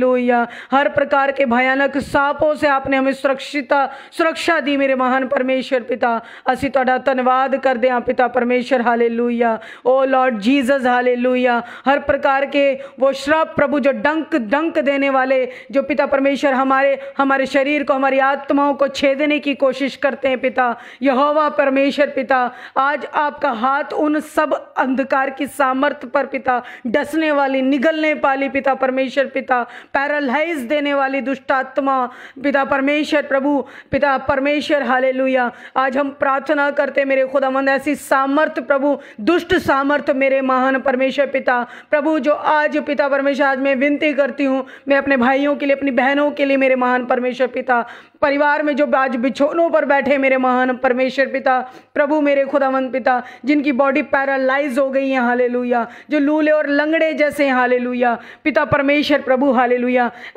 हर प्रकार के भयानक सापों से आपने हमें सुरक्षित सुरक्षा दी मेरे महान परमेश्वर पिता ਅਸੀਂ ਤੁਹਾਡਾ ਧੰਨਵਾਦ ਕਰਦੇ ਹਾਂ ਪਿਤਾ ਪਰਮੇਸ਼ਰ hallelujah oh Lord Jesus hallelujah हर प्रकार के वो श्रप प्रभु जो डंक डंक देने वाले जो पिता परमेश्वर हमारे हमारे शरीर को हमारी आत्माओं को छेदने की कोशिश करते हैं पिता यहोवा परमेश्वर पिता आज आपका हाथ उन सब अंधकार की सामर्थ्य पर पिता डसने वाली निगलने वाली पिता परमेश्वर पिता पैरालाइज देने वाली दुष्टात्मा पिता परमेश्वर प्रभु पिता परमेश्वर हाले आज हम प्रार्थना करते मेरे खुदा मंद ऐसी सामर्थ प्रभु दुष्ट सामर्थ मेरे महान परमेश्वर पिता प्रभु जो आज पिता परमेश्वर आज मैं विनती करती हूँ मैं अपने भाइयों के लिए अपनी बहनों के लिए मेरे महान परमेश्वर पिता परिवार में जो आज बिछोनों पर बैठे मेरे महान परमेश्वर पिता प्रभु मेरे खुदावंत पिता जिनकी बॉडी पैरालाइज हो गई है हाले जो लूले और लंगड़े जैसे हाले पिता परमेश्वर प्रभु हाले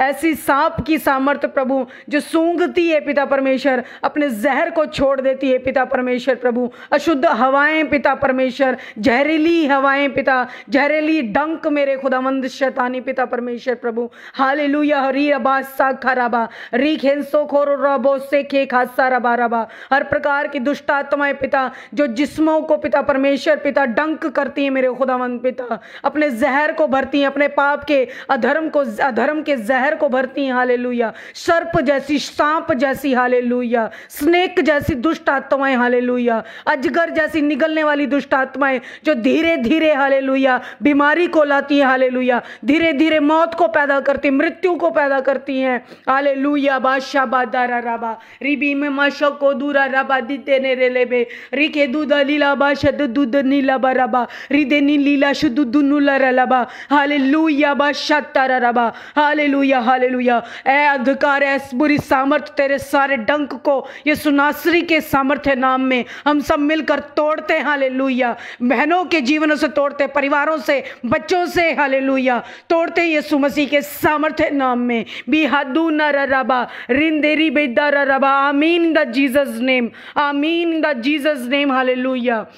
ऐसी सांप की सामर्थ प्रभु जो सूंघती है पिता परमेश्वर अपने जहर को छोड़ देती है पिता परमेश्वर प्रभु अशुद्ध हवाएं पिता परमेश्वर जहरीली हवाएं पिता जहरीली डंक मेरे खुदावंद शैतानी पिता परमेश्वर प्रभु हाले लुया हरी अबास खराबा री खेसो खोरो रबो से खे खासा रबा रबा हर प्रकार की दुष्ट आत्माएं पिता जो जिस्मों को पिता परमेश्वर पिता डंक करती है मेरे खुदावंद पिता अपने जहर को भरती हैं अपने पाप के अधर्म को अधर्म के जहर को भरती हैं हाले सर्प जैसी सांप जैसी हाले स्नेक जैसी दुष्ट आत्माएं हाले अजगर जैसी निगलने वाली दुष्ट आत्माएं जो धीरे धीरे हाले बीमारी को लाती हैं हाले धीरे धीरे मौत को पैदा करती मृत्यु को पैदा करती हैं हाले लुया बादशाह बाद तारा राबा रिबी में मशको दूरा राबा दीते ने रे ले बे रिके दूध लीला बा शद दूध नीला बा राबा रिदे नी लीला शु दूध नूला रा लाबा हाले लुया बा शत तारा राबा हाले लुया हाले लुया ए अधिकार ए बुरी सामर्थ तेरे सारे डंक को ये सुनासरी के सामर्थ्य नाम में हम सब मिलकर तोड़ते हाले लुया बहनों के जीवनों से तोड़ते परिवारों से बच्चों से हाले लुया तोड़ते ये सुमसी के सामर्थ्य नाम में बिहादू न रबा रिंदेरी every bit dararaba. Amin in the Jesus name. Amin in the Jesus name. Hallelujah.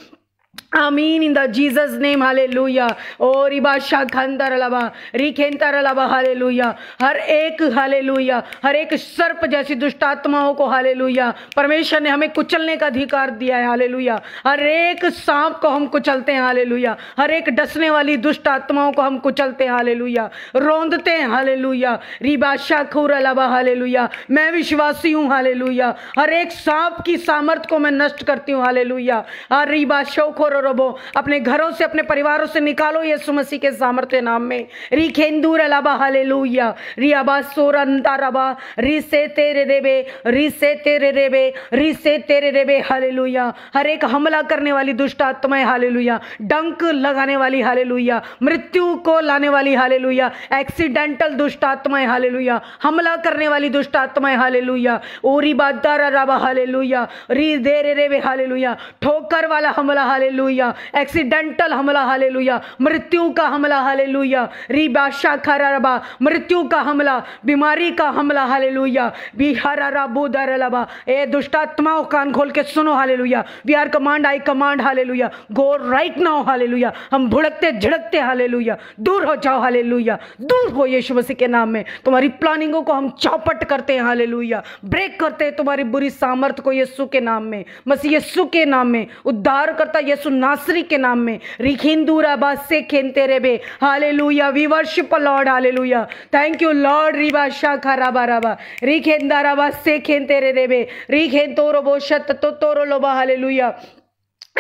आमीन इन द जीसस नेम हाले ಲೂಯ್ಯ ओ रिबा शाखांतर अलावा रिखेंतर अलावा हाले लुया हर एक हाले लुया हर एक सर्प जैसी दुष्ट आत्माओं को हाले लुया परमेश्वर ने हमें कुचलने का अधिकार दिया है हाले लुया हर एक सांप को हम कुचलते हैं हाले लुया हर एक डसने वाली दुष्ट आत्माओं को हम कुचलते हैं हाले लुया रोंदते हैं हाले लुया रिबा शाखूर अलावा हाले लुया मैं विश्वासी हूँ हाले लुया हर एक सांप की सामर्थ्य को मैं नष्ट करती हूँ हाले लुया हर रिबा शोखोर निकालो रबो अपने घरों से अपने परिवारों से निकालो यीशु मसीह के सामर्थ्य नाम में री खेंदूर अलाबा हाले लुया रियाबा सोरंता रबा री से तेरे रेबे री से तेरे रेबे री से तेरे रेबे हाले लुया हर एक हमला करने वाली दुष्ट आत्माएं हाले लुया डंक लगाने वाली हाले लुया मृत्यु को लाने वाली हाले लुया एक्सीडेंटल दुष्ट आत्माएं हाले लुया हमला करने वाली दुष्ट आत्माएं हाले लुया ओरी बादारा रबा हाले लुया री देरे रेबे हाले लुया ठोकर वाला हमला हाले लुया हालेलुया एक्सीडेंटल हमला हालेलुया मृत्यु का हमला हालेलुया रीबा शाखा रबा मृत्यु का हमला बीमारी का हमला हालेलुया बिहारा लुया दर लबा ए दुष्टात्माओं कान खोल के सुनो hallelujah we are command I command hallelujah go right now hallelujah हम भुड़कते झड़कते हालेलुया दूर हो जाओ हालेलुया दूर हो यीशु मसीह के नाम में तुम्हारी प्लानिंगों को हम चौपट करते हैं हालेलुया ब्रेक करते हैं तुम्हारी बुरी सामर्थ को यीशु के नाम में मसीह यीशु के नाम में उद्धार करता यीशु नासरी के नाम में रिखिंदूर अब्बा से खेनते बे हाले hallelujah we worship Lord hallelujah thank you Lord रिबा शा शाखा राबा राबा रिखेंदा राबा से खेनते रे बे रिखें तोरो बोशत तो तोरो लोबा हाले लुया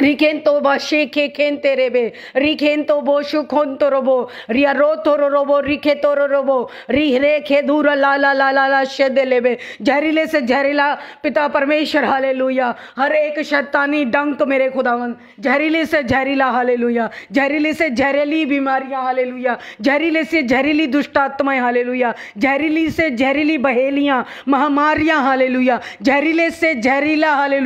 रिखेंतो बशे खे खेनते रेबे रिखेंतो बोशु तो रोबो रिया रो तोरो रोबो रिखे तोरो रोबो रिहरे खे दूर ला ला ला ला ला शेदे लेबे जहरीले से जहरीला पिता परमेश्वर हाले हर एक शैतानी डंक मेरे खुदावन जहरीले से जहरीला हाले जहरीले से जहरीली बीमारियाँ हाले जहरीले से जहरीली दुष्टात्माएं हाले जहरीली से जहरीली बहेलियाँ महामारियाँ हाले जहरीले से जहरीला हाले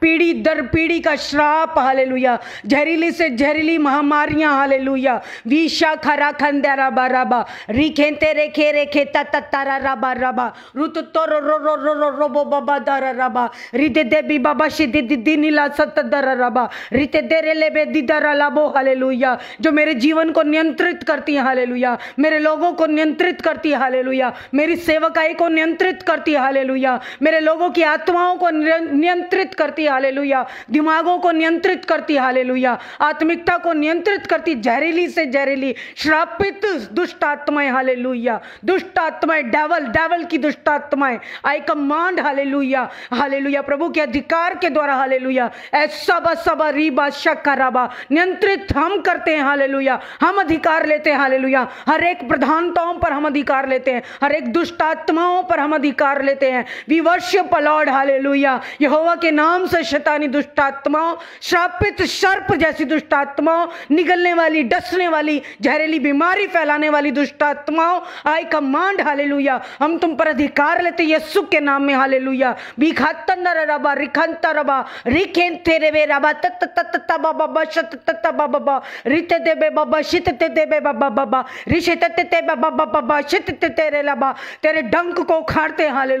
पीढ़ी दर पीढ़ी का श्राप हाले लुया जहरीली से जहरीली महामारियाँ महामारियां हालेलुया विशा खरा खंदा राबा राबा रिखेते रेखे रेखे तत्तारा रबा रबा रुत तो रो रो रो रो रो बो बाबा दारा राबा दे बी बाबा शिदे दिदी नीला सत दरा राबा रिते देरे लेबे दिदरा हाले लुया जो मेरे जीवन को नियंत्रित करती है हाले लुया मेरे लोगों को नियंत्रित करती है हाले लुया मेरी सेवकाई को नियंत्रित करती है हाले लुया मेरे लोगों की आत्माओं को नियंत्रित करती है हाले लुया दिमागों को नियंत्रित नियंत्रित करती हालेलुया आत्मिकता को नियंत्रित करती जहरीली से जहरीली श्रापित दुष्ट आत्माएं हाले हालेलुया दुष्ट आत्माएं डेवल डेवल की दुष्ट आत्माएं आई कमांड हाले हालेलुया हालेलुया प्रभु के अधिकार के द्वारा हाले हालेलुया ऐसा बस सबा रीबा शक राबा नियंत्रित हम करते हैं हालेलुया हम अधिकार लेते हैं हालेलुया हर एक प्रधानताओं पर हम अधिकार लेते हैं हर एक दुष्ट आत्माओं पर हम अधिकार लेते हैं विवश्य पलौड़ हाले हालेलुया यहोवा के नाम से शैतानी दुष्ट आत्माओं श्रापित सर्प जैसी दुष्ट आत्माओं निगलने वाली डसने वाली जहरीली बीमारी फैलाने वाली दुष्ट आत्माओं आई कमांड हाले हम तुम पर अधिकार लेते यस्सु के नाम में हाले लुया बीखातंदर रबा रिखंता रबा रिखें तेरे वे रबा तत तत तत बाबा बा शत तत बाबा रित दे बे बाबा शित ते दे बे बाबा बाबा ऋषि तत ते बाबा बाबा शित ते तेरे लबा तेरे डंक को खाड़ते हाले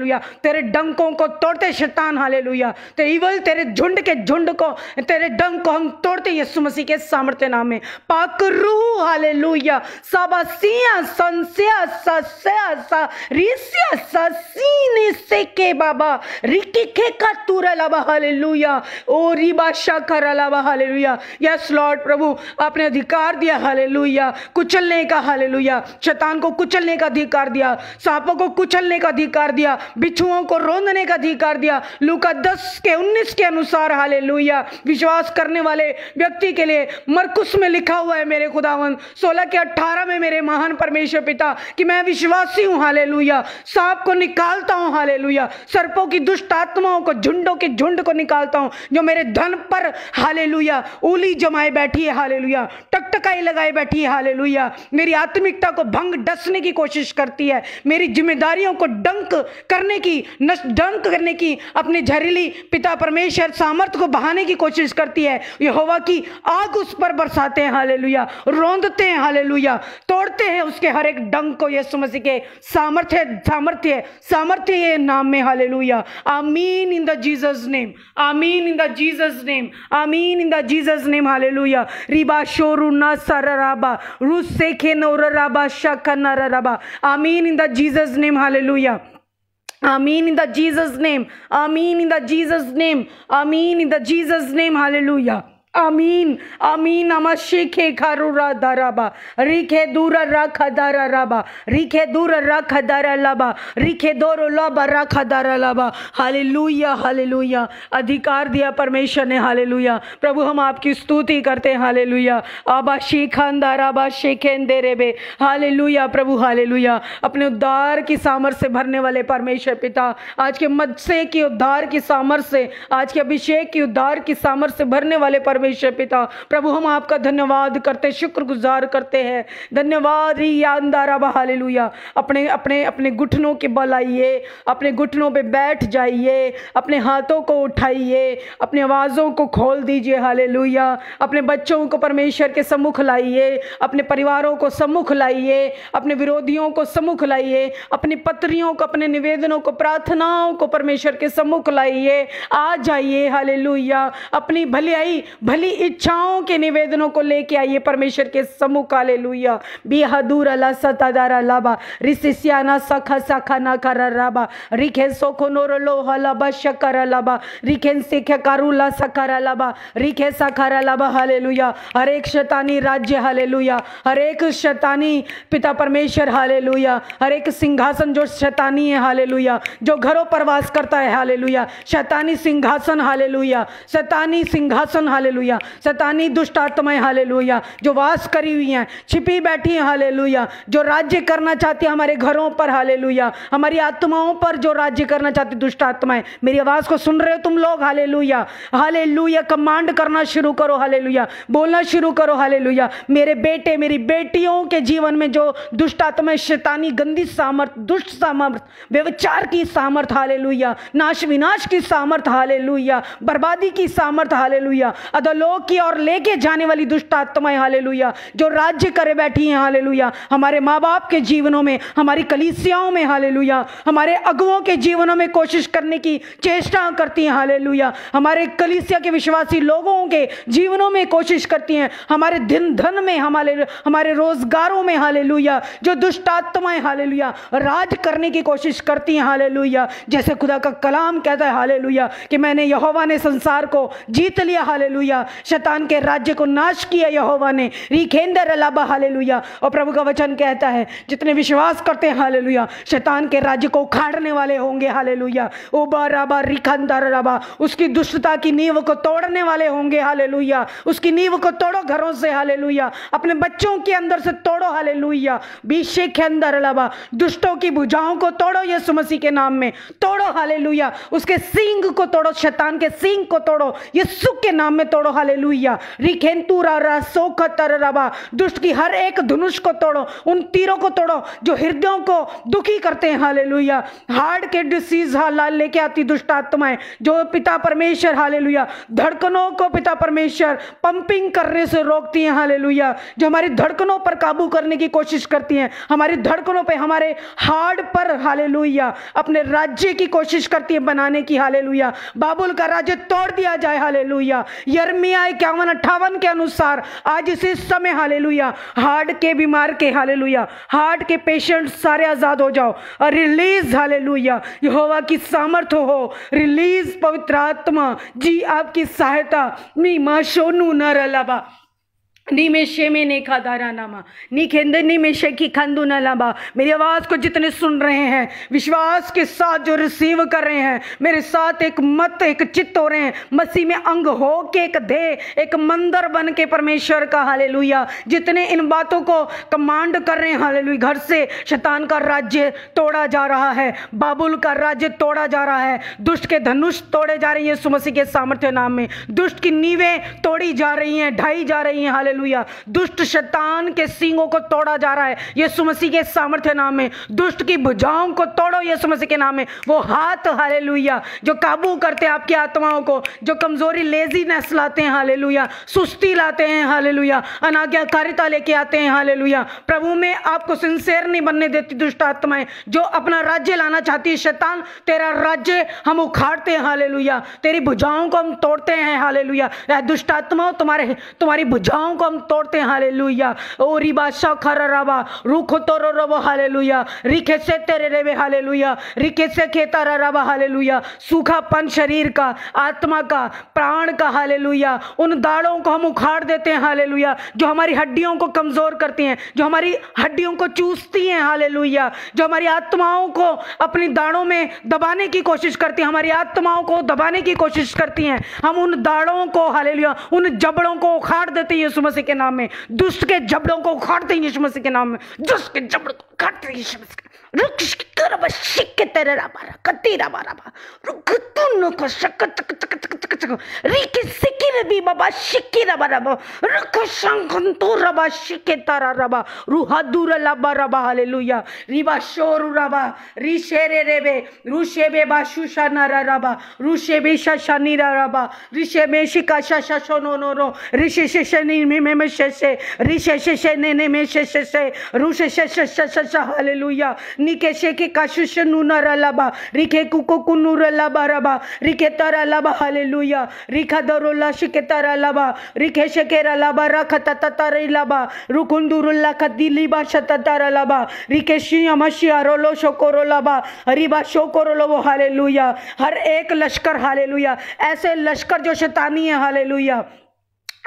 तेरे डंकों को तोड़ते शैतान हाले तेरे इवल तेरे झुंड के झुंड को तेरे तेरे डंक को हम तोड़ते यीशु मसीह के सामर्थ्य नाम में पाक रूह हाले लुया साबासिया संस्या सस्या सा रिसिया ससीने से के बाबा रिकी के का तूरा लाबा हाले लुया ओ रिबा शाखर लाबा हाले लुया यस लॉर्ड प्रभु आपने अधिकार दिया हाले लुया कुचलने का हाले लुया शैतान को कुचलने का अधिकार दिया सांपों को कुचलने का अधिकार दिया बिच्छुओं को रोंदने का अधिकार दिया लूका दस के उन्नीस के अनुसार हाले लुया विश्व विश्वास करने वाले व्यक्ति के लिए मरकुस में लिखा हुआ है मेरे खुदावन सोलह के अट्ठारह में मेरे महान परमेश्वर पिता कि मैं विश्वासी हूँ हाले सांप को निकालता हूँ हाले सर्पों की दुष्ट आत्माओं को झुंडों के झुंड को निकालता हूँ जो मेरे धन पर हाले उली जमाए बैठी है हाले टकटकाई लगाए बैठी है हाले मेरी आत्मिकता को भंग डसने की कोशिश करती है मेरी जिम्मेदारियों को डंक करने की नष्ट डंक करने की अपने जहरीली पिता परमेश्वर सामर्थ्य को बहाने की कोशिश करती है यहोवा की आग उस पर बरसाते हैं हाले लुया रोंदते हैं हाले लुया तोड़ते हैं उसके हर एक डंग को यह समझ के सामर्थ्य सामर्थ्य सामर्थ्य नाम में हाले लुया आमीन इन द जीजस नेम आमीन इन द जीजस नेम आमीन इन द जीजस नेम हाले लुया रिबा शोरु शोरुना सरराबा रूस से खे नोरराबा शख राबा आमीन इन द जीजस नेम हाले लुया Amen in the Jesus name. Amen in the Jesus name. Amen in the Jesus name. Hallelujah. अमीन अमीन अम शिखे खारू रा दराबा रिखे दूर रख दर रबा रिखे दूर रख दर लबा रिखे दोर लबा रख दर लबा हाले लुया हाले लुया अधिकार दिया परमेश्वर ने हाले लुया प्रभु हम आपकी स्तुति करते हैं हाले लुया आबा शेखान दाराबा शिखेन दे रे बे हाले लुया प्रभु हाले लुया अपने उद्धार की सामर से भरने वाले परमेश्वर पिता आज के मत्स्य की उद्धार की सामर से आज के अभिषेक की उद्धार की सामर से भरने वाले परमेश्वर परमेश्वर पिता प्रभु हम आपका धन्यवाद करते शुक्रगुजार करते हैं धन्यवाद ही यानदारा बहाले अपने अपने अपने घुटनों के बल आइए अपने घुटनों पे बैठ जाइए अपने हाथों को उठाइए अपने आवाज़ों को खोल दीजिए हाले अपने बच्चों को परमेश्वर के सम्मुख लाइए अपने परिवारों को सम्मुख लाइए अपने विरोधियों को सम्मुख लाइए अपनी पत्रियों को अपने निवेदनों को प्रार्थनाओं को परमेश्वर के सम्मुख लाइए आ जाइए हाले अपनी भलियाई भले भली इच्छाओं के निवेदनों को लेके आइए परमेश्वर के सम्मुख आले लुया बेहदूर अला सतादार अलाबा रिसिसिया ना सखा सखा ना कर रबा रिखे सोखो नोर लोहा लाबा शकर लाबा रिखेन सिख कारूला सखरा लाबा रिखे सखरा लाबा हले लुया एक शतानी राज्य हले लुया एक शतानी पिता परमेश्वर हाले लुया एक सिंहासन जो शतानी है हाले लुया जो घरों पर वास करता है हाले लुया शतानी सिंहासन हाले लुया शतानी सिंहासन हाले हालेलुया सतानी दुष्ट आत्माएं हालेलुया जो वास करी हुई हैं छिपी बैठी हैं हालेलुया जो राज्य करना चाहती है हमारे घरों पर हालेलुया हमारी आत्माओं पर जो राज्य करना चाहती दुष्ट आत्माएं मेरी आवाज़ को सुन रहे हो तुम लोग हालेलुया हालेलुया कमांड करना शुरू करो हालेलुया बोलना शुरू करो हालेलुया मेरे बेटे मेरी बेटियों के जीवन में जो दुष्ट आत्माएं शैतानी गंदी सामर्थ दुष्ट सामर्थ व्यवचार की सामर्थ हालेलुया नाश विनाश की सामर्थ हालेलुया बर्बादी की सामर्थ हालेलुया अधलोक की ओर लेके जाने वाली दुष्ट आत्माएं हाले जो राज्य करे बैठी हैं हाले हमारे माँ बाप के जीवनों में हमारी कलीसियाओं में हाले हमारे अगुओं के जीवनों में कोशिश करने की चेष्टा करती हैं हाले हमारे कलीसिया के विश्वासी लोगों के जीवनों में कोशिश करती हैं हमारे दिन धन में हमारे हमारे रोजगारों में हाले जो दुष्ट आत्माएं हाले राज करने की कोशिश करती हैं हाले जैसे खुदा का कलाम कहता है हाले कि मैंने यहोवा ने संसार को जीत लिया हाले किया शतान के राज्य को नाश किया यहोवा ने रिखेंदर अलाबा हाले और प्रभु का वचन कहता है जितने विश्वास करते हैं हाले शैतान के राज्य को उखाड़ने वाले होंगे हाले लुया ओबा राबा रिखंदर अलाबा उसकी दुष्टता की नींव को तोड़ने वाले होंगे हाले उसकी नींव को तोड़ो घरों से हाले अपने बच्चों के अंदर से तोड़ो हाले लुया के अंदर अलाबा दुष्टों की भुजाओं को तोड़ो ये सुमसी के नाम में तोड़ो हाले उसके सिंह को तोड़ो शैतान के सिंह को तोड़ो यीशु के नाम में तोड़ो तोड़ो हालेलुया रिखेंतुरा सोखतर रबा दुष्ट की हर एक धनुष को तोड़ो उन तीरों को तोड़ो जो हृदयों को दुखी करते हैं हाले लुहिया हार्ड के डिसीज हाल लेके आती दुष्ट आत्माएं जो पिता परमेश्वर हालेलुया धड़कनों को पिता परमेश्वर पंपिंग करने से रोकती हैं हालेलुया जो हमारी धड़कनों पर काबू करने की कोशिश करती हैं हमारी धड़कनों पर हमारे हार्ड पर हालेलुया अपने राज्य की कोशिश करती है बनाने की हालेलुया बाबुल का राज्य तोड़ दिया जाए हालेलुया यर्मी एरमिया इक्यावन अट्ठावन के अनुसार आज इसी समय हाले हार्ट के बीमार के हाले हार्ट के पेशेंट सारे आज़ाद हो जाओ और रिलीज हाले लुया यहोवा की सामर्थ हो रिलीज पवित्र आत्मा जी आपकी सहायता मी माँ सोनू न रलाबा निमेशे में नेखा दारा नामा निखेंद्र निमेशे की खंदू न लाबा मेरी आवाज़ को जितने सुन रहे हैं विश्वास के साथ जो रिसीव कर रहे हैं मेरे साथ एक मत एक चित्त हो रहे हैं मसीह में अंग हो के एक दे एक मंदिर बन के परमेश्वर का हाले जितने इन बातों को कमांड कर रहे हैं हाले घर से शैतान का राज्य तोड़ा जा रहा है बाबुल का राज्य तोड़ा जा रहा है दुष्ट के धनुष तोड़े जा रही हैं सुमसी के सामर्थ्य नाम में दुष्ट की नीवें तोड़ी जा रही हैं ढाई जा रही हैं हाले हालेलुया दुष्ट शैतान के सींगों को तोड़ा जा रहा है यीशु मसीह के सामर्थ्य नाम में दुष्ट की भुजाओं को तोड़ो यीशु मसीह के नाम में वो हाथ हालेलुया जो काबू करते हैं आपकी आत्माओं को जो कमजोरी लेजीनेस लाते हैं हालेलुया सुस्ती लाते हैं हालेलुया अनाज्ञाकारिता लेके आते हैं हालेलुया प्रभु में आपको सिंसेर नहीं बनने देती दुष्ट आत्माएं जो अपना राज्य लाना चाहती है शैतान तेरा राज्य हम उखाड़ते हैं हालेलुया तेरी भुजाओं को हम तोड़ते हैं हालेलुया दुष्ट आत्माओं तुम्हारे तुम्हारी भुजाओं को हम तोड़ते हैं हाले लुया ओ रिबा शखर रबा रुख तोरो रबो हाले लुया रिखे से तेरे रेबे हाले लुया रिखे से खेता रबा हाले लुया सूखा पन शरीर का आत्मा का प्राण का हाले लुया उन दाड़ों को हम उखाड़ देते हैं हाले लुया जो हमारी हड्डियों को कमज़ोर करती हैं जो हमारी हड्डियों को चूसती हैं हाले लुया जो हमारी आत्माओं को अपनी दाड़ों में दबाने की कोशिश करती हैं हमारी आत्माओं को दबाने की कोशिश करती हैं हम उन दाड़ों को हाले लुया उन जबड़ों को उखाड़ देते हैं यीशु मसीह के नाम में दुष्ट के जबड़ों को उखाड़ते हैं यीशु मसीह के नाम में दुष्ट के जबड़ों को उखाड़ते हैं यीशु मसीह रुक तरब सिक्के तेरे राबा कती राबा राबा रुक तुन को शक तक तक तक तक तक रिके सिक्के रे भी बाबा सिक्के राबा राबा रुक शंखन तो राबा सिक्के तारा राबा रुहा दूर लाबा राबा हालेलुया रिबा शोरु राबा रिशेरे रे बे रुशे बे बाशुशा नारा राबा रुशे बे शशनी राबा रिशे में शिका शशा शोनो नो नो रिशे शशे नी में में में शशे रिशे शशे ने ने में शशे से रुशे शशे शशा हालेलुया निके शेके काशुष नूनर अलाबा रिखे कुको कुनूर अलाबा रबा रिखे तर अलाबा हले लुया रिखा दरो लश के तर अलाबा रिखे शेके रलाबा रख तता तर इलाबा रुकुन दूर लख दिली बा शत तर अलाबा रिखे शी अमशी अरोलो शोकोरो लाबा हरीबा शोकोरो लो हले लुया हर एक लश्कर हाले लुया ऐसे लश्कर जो शतानी है हले लुया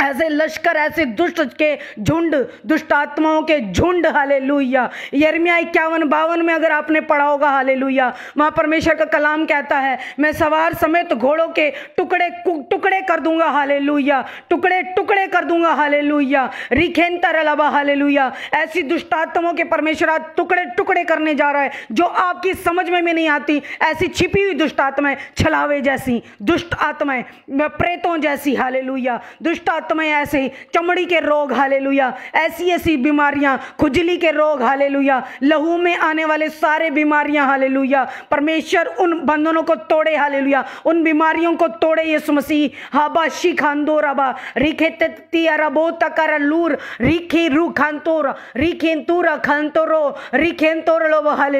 ऐसे लश्कर ऐसे दुष्ट के झुंड दुष्ट आत्माओं के झुंड हाले लुया यरमिया इक्यावन बावन में अगर आपने पढ़ा होगा हाले लुया वहाँ परमेश्वर का कलाम कहता है मैं सवार समेत घोड़ों के टुकड़े टुकड़े कर दूंगा हाले लुया टुकड़े टुकड़े कर दूंगा हाले लुया रिखेनता रलाबा हाले लुया ऐसी दुष्टात्माओं के परमेश्वर आज टुकड़े टुकड़े करने जा रहा है जो आपकी समझ में भी नहीं आती ऐसी छिपी हुई दुष्ट आत्माएं छलावे जैसी दुष्ट आत्माएं प्रेतों जैसी हाले लुया दुष्ट आत्माएं ऐसे चमड़ी के रोग हाले ऐसी ऐसी बीमारियां खुजली के रोग हाले लहू में आने वाले सारे बीमारियां हाले परमेश्वर उन बंधनों को तोड़े हाले उन बीमारियों को तोड़े ये सुमसी हाबा शी खांदो रबा रिखे तिया रबो तकर लूर रिखे रू खांतोर रिखेंतूर खांतोरो रिखेंतोर लो हाले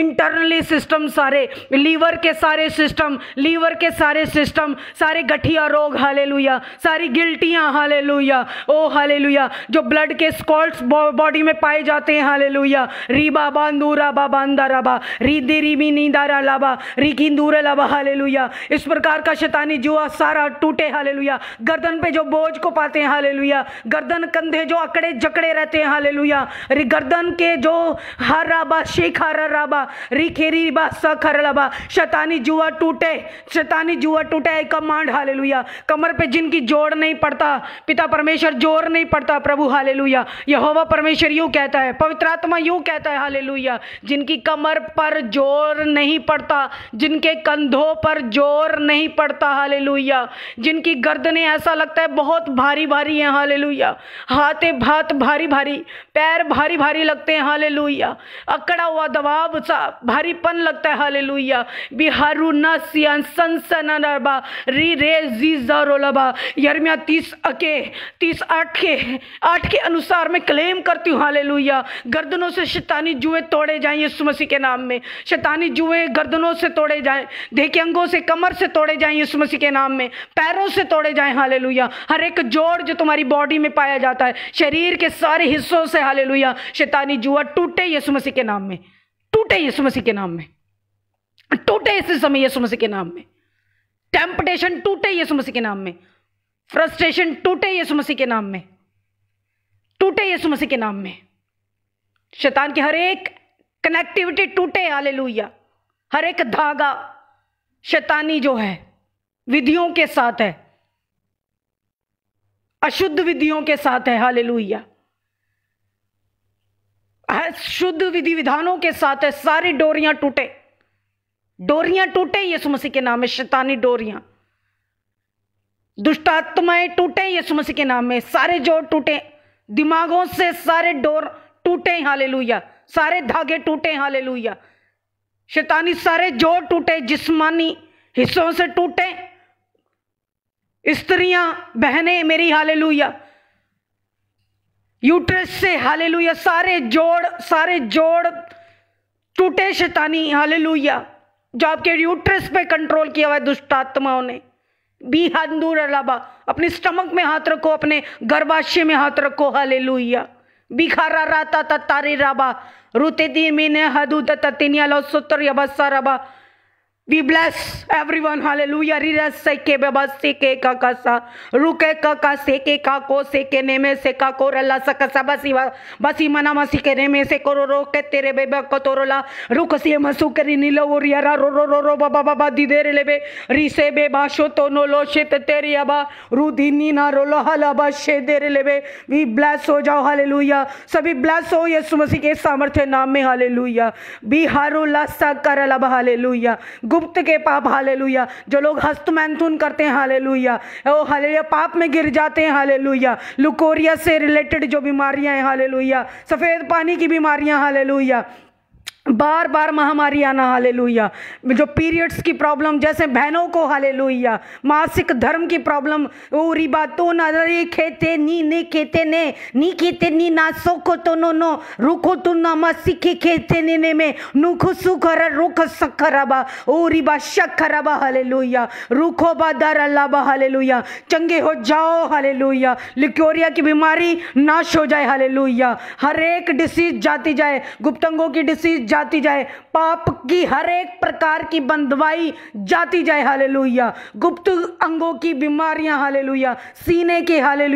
इंटरनली सिस्टम सारे लीवर के सारे सिस्टम लीवर के सारे सिस्टम सारे गठिया रोग हाले सारी गिल्टी छुट्टियां हाले ओ हाले जो ब्लड के स्कॉल्स बॉडी में पाए जाते हैं हाले लुया रीबा बांदूरा बा बांदा रबा रीदी नींदा रा लाबा रिकी दूर लाबा हाले इस प्रकार का शैतानी जुआ सारा टूटे हाले गर्दन पे जो बोझ को पाते हैं हाले गर्दन कंधे जो अकड़े जकड़े रहते हैं हाले गर्दन के जो हर राबा शेख हर राबा रिखेरी बा सख हर लाबा शैतानी जुआ टूटे शैतानी जुआ टूटे कमांड हाले कमर पे जिनकी जोड़ नहीं पड़ती पड़ता पिता परमेश्वर जोर नहीं पड़ता प्रभु हाले लुया यहोवा परमेश्वर यूँ कहता है पवित्र आत्मा यूँ कहता है हाले लुया जिनकी कमर पर जोर नहीं पड़ता जिनके कंधों पर जोर नहीं पड़ता हाले लुया जिनकी गर्दने ऐसा लगता है बहुत भारी भारी हैं हाले लुया हाथे भात भारी भारी पैर भारी भारी लगते हैं हाले लुया अकड़ा हुआ दबाव सा भारीपन लगता है हाले लुया बिहारू नी रे जी जरो यरमिया तीस तीस अके तीस आठ के आठ के अनुसार मैं क्लेम करती हूँ हाले गर्दनों से शैतानी जुए तोड़े जाएं यीशु मसीह के नाम में शैतानी जुए गर्दनों से तोड़े जाएं देखे अंगों से कमर से तोड़े जाएं यीशु मसीह के नाम में पैरों से तोड़े जाएं हाले हर एक जोड़ जो तुम्हारी बॉडी में पाया जाता है शरीर के सारे हिस्सों से हाले शैतानी जुआ टूटे यीशु मसीह के नाम में टूटे यीशु मसीह के नाम में टूटे इस समय यीशु मसीह के नाम में टेम्पटेशन टूटे यीशु मसीह के नाम में फ्रस्ट्रेशन टूटे यीशु मसीह के नाम में टूटे यीशु मसीह के नाम में शैतान की हर एक कनेक्टिविटी टूटे आले हर एक धागा शैतानी जो है विधियों के साथ है अशुद्ध विधियों के साथ है हाले शुद्ध विधि विधानों के साथ है सारी डोरियां टूटे डोरियां टूटे यीशु मसीह के नाम में शैतानी डोरियां दुष्टात्माएं टूटे यीशु मसीह के नाम में सारे जोड़ टूटे दिमागों से सारे डोर टूटे हालेलुया सारे धागे टूटे हालेलुया शैतानी सारे जोर टूटे जिस्मानी हिस्सों से टूटे स्त्रियां बहने मेरी हालेलुया यूट्रस से हालेलुया सारे जोड़ सारे जोड़ टूटे शैतानी हालेलुया जो आपके यूट्रस पे कंट्रोल किया हुआ है आत्माओं ने बी हंदूर अलाबा अपने स्टमक में हाथ रखो अपने गर्भाशय में हाथ रखो हाले लुहिया बिखारा राता तारे राबा रुते दी मीने हदू तत्तिनिया लो सुतर यबस्सा रबा We bless everyone. Hallelujah. Rira seke baba seke kakasa. Ruke kaka seke kako seke neme seka korala sakasa basi basi mana masi ke neme se kororo ke tere beba kotorola. Ruka si masu keri nila oriara ro ro ro ro baba baba di dere lebe. Rise beba shoto no lo shet teri aba. Rudini na ro lo hala ba she dere lebe. We bless हो जाओ hallelujah सभी bless हो यीशु मसीह के सामर्थ्य नाम में hallelujah B हारो ला सा करला हालेलुया डूबते के पाप हाले जो लोग हस्त मैंथुन करते हैं हाले ओ हाले पाप में गिर जाते हैं हाले लुकोरिया से रिलेटेड जो बीमारियां हैं हाले सफ़ेद पानी की बीमारियां हाले बार बार महामारी आना हाले जो पीरियड्स की प्रॉब्लम जैसे बहनों को हाले मासिक धर्म की प्रॉब्लम ओ रिबा तो ना खेते नी ने खेते ने नी खेते नी ना सोखो तो नो नो रुको तो ना मसीखे खेते ने ने में नुखो सुखर रुख सखरबा ओ रिबा शखरबा हाले लोहिया रुखो बा दर अल्लाबा हाले चंगे हो जाओ हाले लोहिया लिक्योरिया की बीमारी नाश हो जाए हाले हर एक डिसीज जाती जाए गुप्तंगों की डिसीज जाती जाए पाप की हर एक प्रकार की बंधवाई जाती जाए हाले गुप्त अंगों की बीमारियां हाले सीने के हाले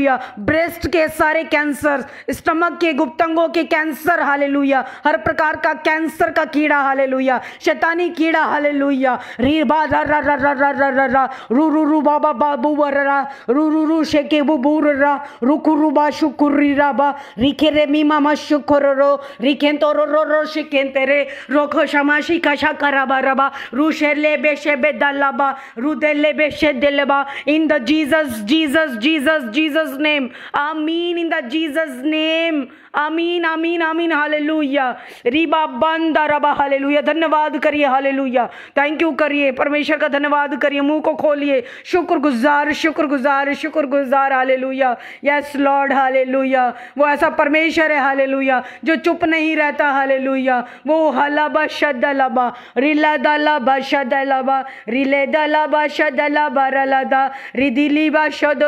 ब्रेस्ट के सारे कैंसर स्टमक के गुप्त अंगों के कैंसर हाले हर प्रकार का कैंसर का कीड़ा हाले शैतानी कीड़ा हाले री रू रू रू बाबा बाबू वर्रा रू रू रू शेके बु बुबूर रा रुकु बा शुकुर रा बा रिखे रे मी मामा शुकुर रो रिखें तो रो रो रो ते Tere Roko Shamashika Shakarabaraba Rushelebe Shebedalaba Rudelebe Shedeleba in the Jesus Jesus Jesus Jesus name Amen in the Jesus name आमीन आमीन आमीन लुया रीबा बंदा रबा हाले लुया धन्यवाद करिए लुया थैंक यू करिए परमेश्वर का धन्यवाद करिए मुंह को खोलिए शुक्र शुक्र गुजार शुक्र गुजार हाले लुया यस लॉर्ड लुया वो ऐसा परमेश्वर है हाले लुया जो चुप नहीं रहता लुया वो बा शद लबा रिला दलाबा शद लबा रिले दलाबा शद लबा रिदिली बा शद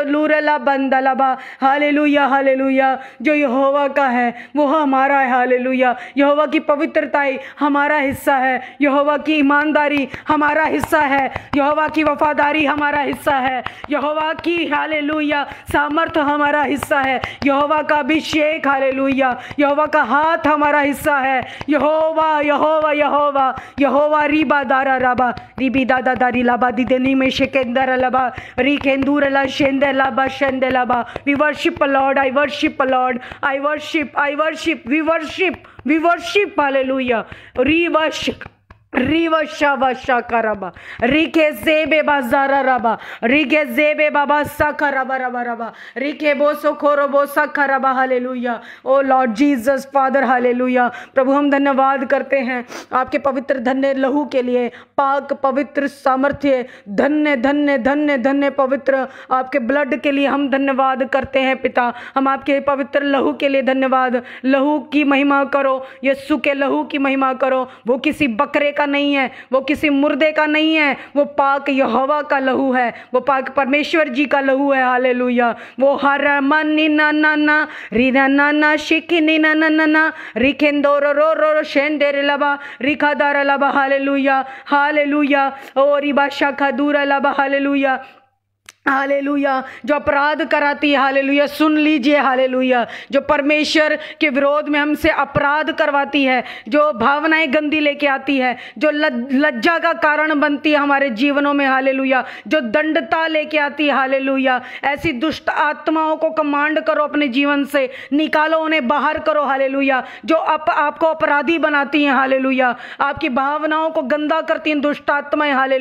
हाले लुया हाले लुया जो यहोवा का है वो हमारा है हालेलुया यहोवा की पवित्रताई हमारा हिस्सा है यहोवा की ईमानदारी हमारा हिस्सा है यहोवा की वफादारी हमारा हिस्सा है यहोवा की हालेलुया सामर्थ्य हमारा हिस्सा है यहोवा का अभिषेक हालेलुया यहोवा का हाथ हमारा हिस्सा है यहोवा यहोवा यहोवा यहोवा रीबा दारा राबा रीबी दादा दारी लाबा दीदेनी में शेकेंदर लबा री केंदूर ला शेंदे लाबा शेंदे लाबा we worship Lord I worship Lord I worship worship, I worship, we worship, we worship, hallelujah. Re worship. Oh प्रभु हम धन्यवाद करते हैं आपके पवित्र धन्य लहू के लिए पाक पवित्र सामर्थ्य धन्य धन्य धन्य धन्य पवित्र आपके ब्लड के लिए हम धन्यवाद करते हैं पिता हम आपके पवित्र लहू के लिए धन्यवाद लहू की महिमा करो यस्सु के लहू की महिमा करो वो किसी बकरे का का नहीं है वो किसी मुर्दे का नहीं है वो पाक यहोवा का लहू है वो पाक परमेश्वर जी का लहू है हाले वो हर मन नि ना ना ना री ना ना ना शिकी नि ना ना ना ना रिखेंदो रो रो रो रो शेन देर लबा रिखा दार लबा हाले लुया हाले लुया और रिबा शाखा दूर लबा हाले लुया हाले जो अपराध कराती है हाले सुन लीजिए हाले जो परमेश्वर के विरोध में हमसे अपराध करवाती है जो भावनाएं गंदी लेके आती है जो लज्जा का कारण बनती है हमारे जीवनों में हाले जो दंडता लेके आती है हाले ऐसी दुष्ट आत्माओं को कमांड करो अपने जीवन से निकालो उन्हें बाहर करो हाले जो अप, आपको अपराधी बनाती हैं हाले आपकी भावनाओं को गंदा करती हैं दुष्ट आत्माएं हाले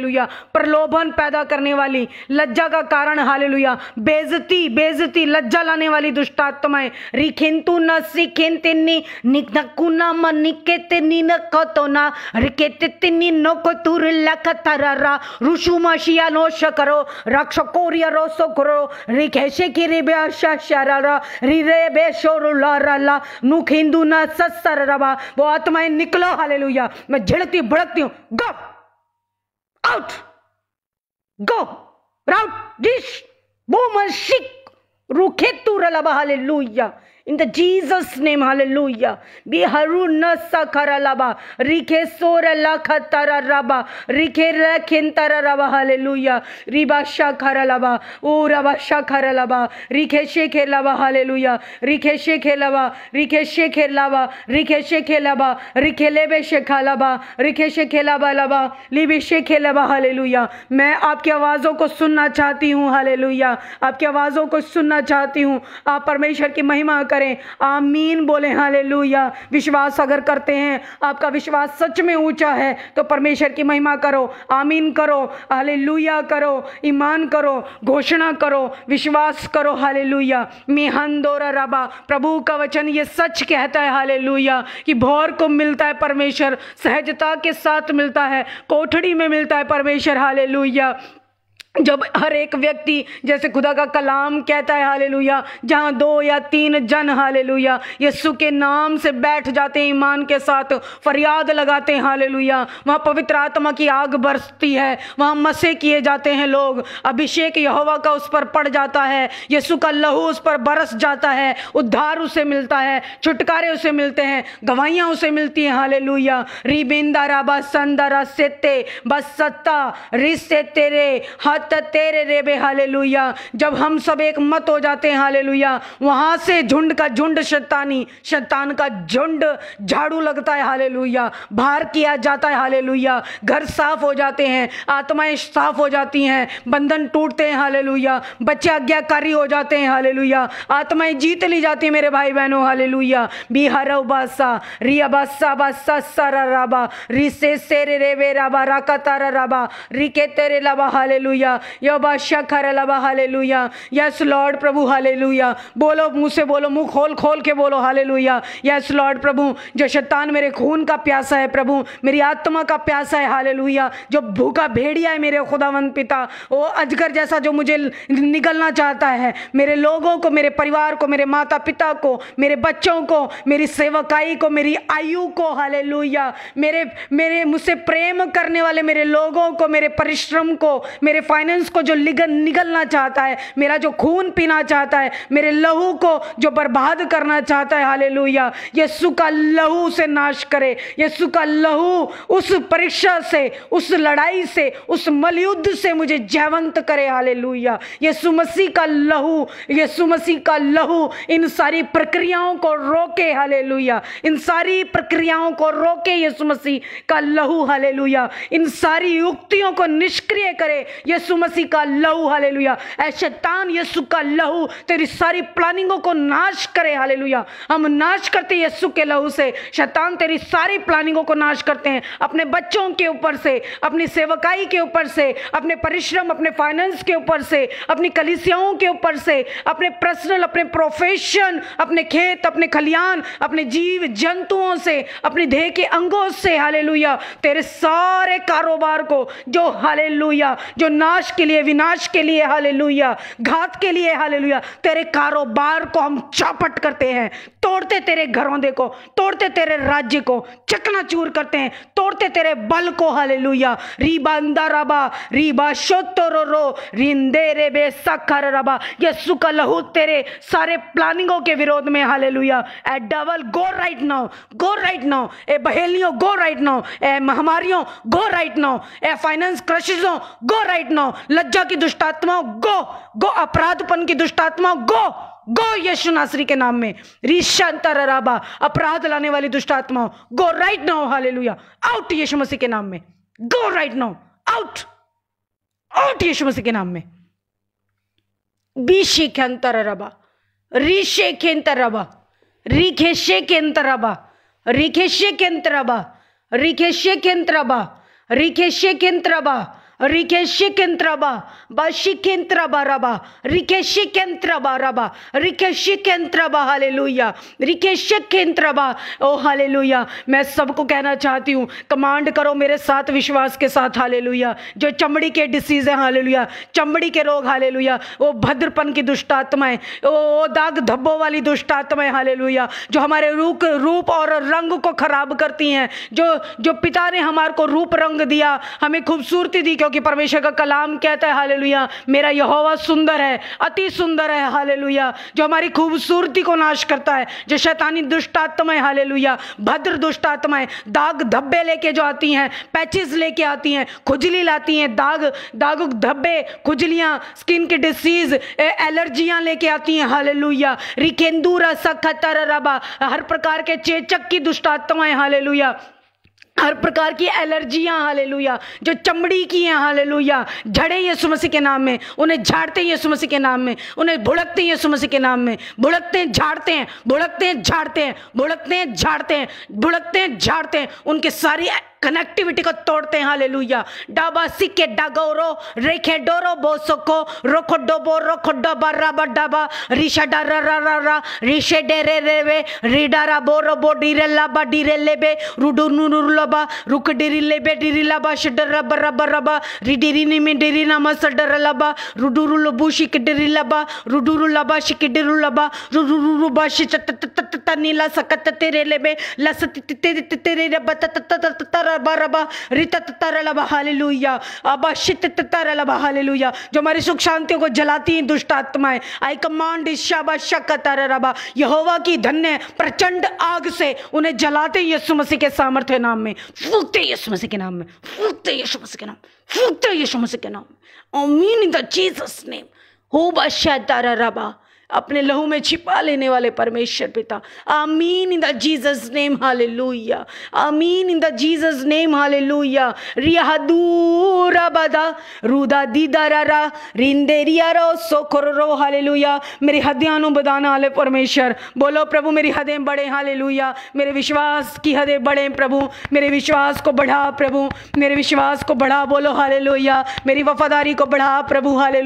प्रलोभन पैदा करने वाली लज्जा का कारण हालेलुया बेजती बेजती लज्जा लाने वाली दुष्टात्माएं रिखिंतु न सिखिंतिनी निकु न मनिके मनिकेतनी न कतो न रिकेते रिकेतनी नो को तुर लख तररा ऋषु मशिया नो शकरो रक्षकोरिया रोसो करो रिखेशे की रिबे शशररा रिरे बे शोरुलारला नुखिंदु न ससररबा वो आत्माएं निकलो हालेलुया मैं झिड़ती भड़कती हूं go out Go! Bram, dish, boom, and shik, ruketu, ralaba, hallelujah. In the Jesus name hallelujah बी हरु न सखर लबा रिखे सोर लख तर रबा रिखे रखिन तर रबा हालेलुया रिबा शखर लबा ओ रबा शखर लबा रिखे शेखे लबा हालेलुया रिखे शेखे लबा रिखे शेखे लबा रिखे शेखे लबा रिखे लेबे शेखा लबा रिखे शेखे लबा लबा लिबे शेखे लबा हालेलुया मैं आपकी आवाज़ों को सुनना चाहती हूँ हालेलुया आपकी आवाज़ों को सुनना चाहती हूँ आप परमेश्वर की महिमा कर करें आमीन बोले हाले विश्वास अगर करते हैं आपका विश्वास सच में ऊंचा है तो परमेश्वर की महिमा करो आमीन करो हाले करो ईमान करो घोषणा करो विश्वास करो हाले लुया मिहंदोरा रबा प्रभु का वचन ये सच कहता है हाले कि भौर को मिलता है परमेश्वर सहजता के साथ मिलता है कोठड़ी में मिलता है परमेश्वर हाले जब हर एक व्यक्ति जैसे खुदा का कलाम कहता है हाले लुया जहाँ दो या तीन जन हाले लुया यस्सु के नाम से बैठ जाते हैं ईमान के साथ फरियाद लगाते हैं हाले लुया वहाँ पवित्र आत्मा की आग बरसती है वहाँ मसे किए जाते हैं लोग अभिषेक यहोवा का उस पर पड़ जाता है यस्सु का लहू उस पर बरस जाता है उद्धार उसे मिलता है छुटकारे उसे मिलते हैं गवाहियाँ उसे मिलती हैं हाले लुया रिबिंदारा बसंदरा सेते बस सत्ता रिस तेरे हत वक्त तेरे रेबे हाले जब हम सब एक मत हो जाते हैं हाले वहां से झुंड का झुंड शैतानी शैतान का झुंड झाड़ू लगता है हाले बाहर किया जाता है हाले घर साफ हो जाते हैं आत्माएं साफ हो जाती हैं बंधन टूटते हैं हाले बच्चे आज्ञाकारी हो जाते हैं हाले आत्माएं जीत ली जाती है मेरे भाई बहनों हाले लुया बिहार बासा रिया बासा बासा सारा राबा री से रे वे राबा राका तारा राबा री के तेरे लाबा हाले लुया हालेलुया यबा शखर लबा हालेलुया यस लॉर्ड प्रभु हालेलुया बोलो मुंह से बोलो मुंह खोल खोल के बोलो हालेलुया यस लॉर्ड प्रभु जो शैतान मेरे खून का प्यासा है प्रभु मेरी आत्मा का प्यासा है हालेलुया जो भूखा भेड़िया है मेरे खुदावन पिता वो अजगर जैसा जो मुझे निकलना चाहता है मेरे लोगों को मेरे परिवार को मेरे माता पिता को मेरे बच्चों को मेरी सेवकाई को मेरी आयु को हाले मेरे मेरे मुझसे प्रेम करने वाले मेरे लोगों को मेरे परिश्रम को मेरे फाइन फाइनेंस को जो लिगन निगलना चाहता है मेरा जो खून पीना चाहता है मेरे लहू को जो बर्बाद करना चाहता है हाले लोहिया यस्सु का लहू से नाश करे यस्सु का लहू उस परीक्षा से उस लड़ाई से उस मलयुद्ध से मुझे जयवंत करे हाले लोहिया यस्सु मसीह का लहू यस्सु मसीह का लहू इन सारी प्रक्रियाओं को रोके हाले इन सारी प्रक्रियाओं को रोके ये मसीह का लहू हाले इन सारी युक्तियों को निष्क्रिय करे ये यीशु मसीह का लहू हाले लुया शैतान यीशु का लहू तेरी सारी प्लानिंगों को नाश करे हाले लुया हम नाश करते यीशु के लहू से शैतान तेरी सारी प्लानिंगों को नाश करते हैं अपने बच्चों के ऊपर से अपनी सेवकाई के ऊपर से अपने परिश्रम अपने फाइनेंस के ऊपर से अपनी कलिसियाओं के ऊपर से अपने पर्सनल अपने प्रोफेशन अपने खेत अपने खलियान अपने जीव जंतुओं से अपने देह के अंगों से हाले तेरे सारे कारोबार को जो हाले जो ना नाश के लिए विनाश के लिए हाले घात के लिए हाले तेरे कारोबार को हम चौपट करते हैं तोड़ते तेरे घरों देखो तोड़ते तेरे राज्य को चकना चूर करते हैं तोड़ते तेरे बल को हाले लुया रीबा अंदा रबा रीबा शोतोरो रो रिंदे रे बे सखर रबा ये सुख लहू तेरे सारे प्लानिंगों के विरोध में हाले लुया ए double go right now go right now ए बहेलियों गो राइट नाउ ए महामारियों गो राइट नाउ ए फाइनेंस क्रशिजों गो राइट नाउ दुष्टात्माओं लज्जा की दुष्टात्माओं गो गो अपराधपन की दुष्टात्माओं गो गो यशु नासरी के नाम में रीशांतर अराबा अपराध लाने वाली दुष्टात्माओं go right now hallelujah out यशु मसीह के नाम में go right now out out यशु मसीह के नाम में बीशे के अंतर अरबा रीशे के अंतर अबा रिखेशे के अंतर अबा रिखेशे के अंतर अबा रिखेशे के अंतर अबा रिखेशे के अंतर Rikeshikentraba, Bashikentrabaraba, Rikeshikentrabaraba, Rikeshikentraba, hallelujah बा ओ हालेलुया oh मैं सबको कहना चाहती हूँ कमांड करो मेरे साथ विश्वास के साथ हालेलुया जो चमड़ी के डिसीज हाले हालेलुया चमड़ी के रोग हालेलुया वो भद्रपन की दुष्ट आत्माएं वो दाग धब्बों वाली दुष्ट आत्माएं हालेलुया जो हमारे रूप रूप और रंग को खराब करती हैं जो जो पिता ने हमारे को रूप रंग दिया हमें खूबसूरती दी क्योंकि परमेश्वर का कलाम कहता है हालेलुया मेरा यहोवा सुंदर है अति सुंदर है हालेलुया जो हमारी खूबसूरती को नाश करता है जो शैतानी दुष्टात्मा है हालेलुया भद्र दुष्टात्मा है दाग धब्बे लेके जो आती हैं पैचेस लेके आती हैं खुजली लाती हैं दाग दाग धब्बे खुजलियाँ स्किन की डिसीज एलर्जियाँ लेके आती हैं हाले लुया रिकेंदू रबा हर प्रकार के चेचक की दुष्टात्माएं हालेलुया हर प्रकार की हाले हालेलुया जो चमड़ी की हैं हालेलुया झड़े ये सुमसी के नाम में उन्हें झाड़ते हैं सुमसी के नाम में उन्हें भुड़कते हैं सुमसी के नाम में भुड़कते हैं झाड़ते हैं भुड़कते हैं झाड़ते हैं भुड़कते हैं झाड़ते हैं भुड़कते हैं झाड़ते हैं उनके सारी कनेक्टिविटी को तोड़ते हैं हाले लुया डाबा सिक्के डागोरो रेखे डोरो बोसो को रोखो डोबो रोखो डबा रबा डबा रिशा डा रा रा रा रिशे डे रे वे रिडा रा बो रो बो डीरे लाबा डीरे लेबे रुडू नुनुर लबा रुक डीरी लेबे डीरी लाबा शडर रबा रबा रबा रिडीरी नी में डीरी नामा सडर लबा रुडू रुल बुशी के डीरी लबा रुडू रुल लबा शिके डीरू लबा रुडू रुल बा शिच तनीला सकत तेरे लेबे लस तेरे रबा तत तत तत जो हमारी सुख शांतियों को जलाती हैं दुष्ट आत्माएं आई कमांड यहोवा की धन्य प्रचंड आग से उन्हें जलाते यीशु मसीह के सामर्थ्य नाम में फूकते यीशु मसीह के नाम में फूकते यीशु मसीह के नाम फूकते यीशु मसीह के नाम आमीन इन द जीसस नेम हो बा शैतारा रबा अपने लहू में छिपा लेने वाले परमेश्वर पिता आमीन इन द जीसस नेम हाले लोइया आमीन इन द जीसस नेम हाले रिया दूरा बदा रूदा दीदा रा रिंदे रिया रो खोर रो हाले लुया मेरी हदियाँ बदाना हाले परमेश्वर बोलो प्रभु मेरी हदें बढ़े हाले लुया मेरे विश्वास की हदें बढ़े प्रभु मेरे विश्वास को बढ़ा प्रभु मेरे विश्वास को बढ़ा बोलो हाले मेरी वफादारी को बढ़ा प्रभु हाले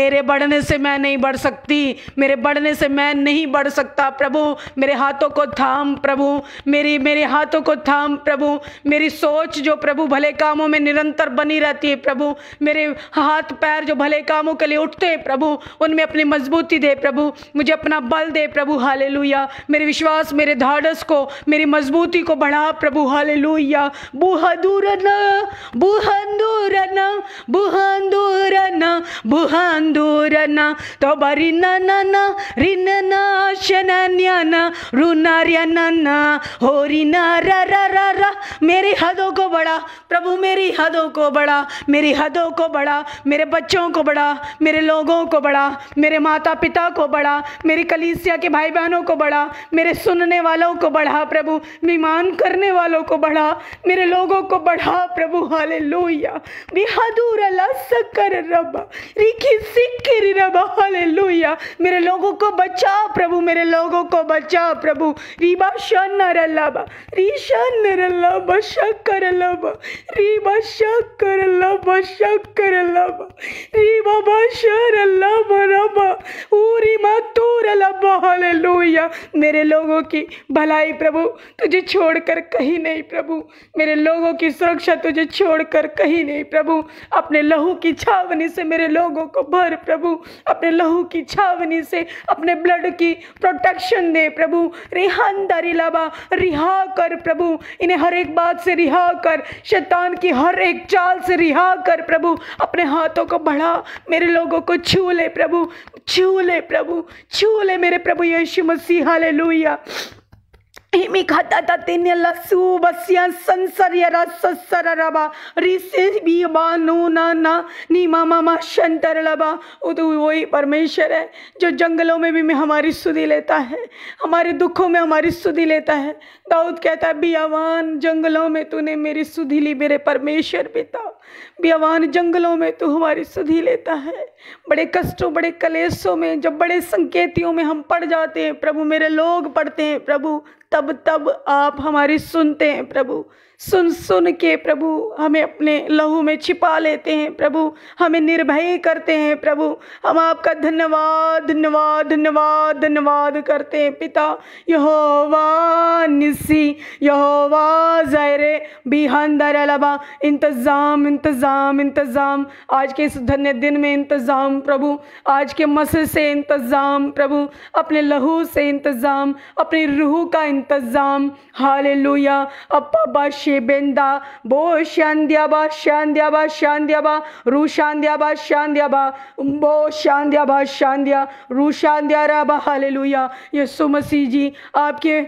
मेरे बढ़ने से मैं नहीं बढ़ सकती मेरे बढ़ने से मैं नहीं बढ़ सकता प्रभु मेरे हाथों को थाम प्रभु मेरी मेरे हाथों को थाम प्रभु मेरी सोच जो प्रभु भले कामों में निरंतर बनी रहती है प्रभु मेरे हाथ पैर जो भले कामों के लिए उठते हैं प्रभु उनमें अपनी मजबूती दे प्रभु मुझे अपना बल दे प्रभु हाले मेरे विश्वास मेरे धाड़स को मेरी मजबूती को बढ़ा प्रभु हाले लुया बुहदूरना बुहंदूरना बुहंदूरना बुहंदूरना तो न ना ऋणना ऋणना शनन्याना रुनार्यनना हो रिना रा मेरी हदों को बड़ा प्रभु मेरी हदों को बड़ा मेरी हदों को बड़ा मेरे बच्चों को बड़ा मेरे लोगों को बड़ा मेरे माता पिता को बड़ा मेरी कलीसिया के भाई बहनों को बड़ा मेरे सुनने वालों को बढ़ा प्रभु विमान करने वालों को बढ़ा मेरे लोगों को बढ़ा प्रभु हाले लोहिया बेहदूर सकर रबा रिखी सिक्किर रबा हाले लोहिया मेरे लोगों को बचाओ प्रभु मेरे लोगों को बचाओ प्रभु रीबा शन रल्लाबा री शन रल्लाबा शक्कर लबा रीबा शक्कर लबा शक्कर लबा रीबा बशर लबा रबा ऊरी मतूर लबा हालेलुया मेरे लोगों की भलाई प्रभु तुझे छोड़कर कहीं नहीं प्रभु मेरे लोगों की सुरक्षा तुझे छोड़कर कहीं नहीं प्रभु अपने लहू की छावनी से मेरे लोगों को भर प्रभु अपने लहू की छावनी दुश्मनी से अपने ब्लड की प्रोटेक्शन दे प्रभु दारी लाबा रिहा कर प्रभु इन्हें हर एक बात से रिहा कर शैतान की हर एक चाल से रिहा कर प्रभु अपने हाथों को बढ़ा मेरे लोगों को छू ले प्रभु छू ले प्रभु छू ले मेरे प्रभु यीशु मसीह हालेलुया मामा शंतर लबा तो वही परमेश्वर है जो जंगलों में भी हमारी सुधी लेता है हमारे दुखों में हमारी सुधी लेता है दाऊद कहता है बियावान जंगलों में तूने मेरी सुधी ली मेरे परमेश्वर पिता ब्यवान जंगलों में तू हमारी सुधी लेता है बड़े कष्टों बड़े कलेशों में जब बड़े संकेतियों में हम पड़ जाते हैं प्रभु मेरे लोग पढ़ते हैं प्रभु तब तब आप हमारी सुनते हैं प्रभु सुन सुन के प्रभु हमें अपने लहू में छिपा लेते हैं प्रभु हमें निर्भय करते हैं प्रभु हम आपका धन्यवाद धन्यवाद धन्यवाद धन्यवाद करते हैं पिता यहोवा निसी यहोवा जैरे बिहान अलबा इंतज़ाम इंतज़ाम इंतज़ाम आज के इस धन्य दिन में इंतज़ाम प्रभु आज के मस से इंतज़ाम प्रभु अपने लहू से इंतज़ाम अपनी रूह का इंतज़ाम हाल लोया अब्बा बाशी शिबिंदा बो शांद्याबा शांद्याबा शांद्याबा रू शांद्याबा शांद्याबा बो शांद्याबा शांद्या रू शांद्या राबा लुया यीशु मसीह जी आपके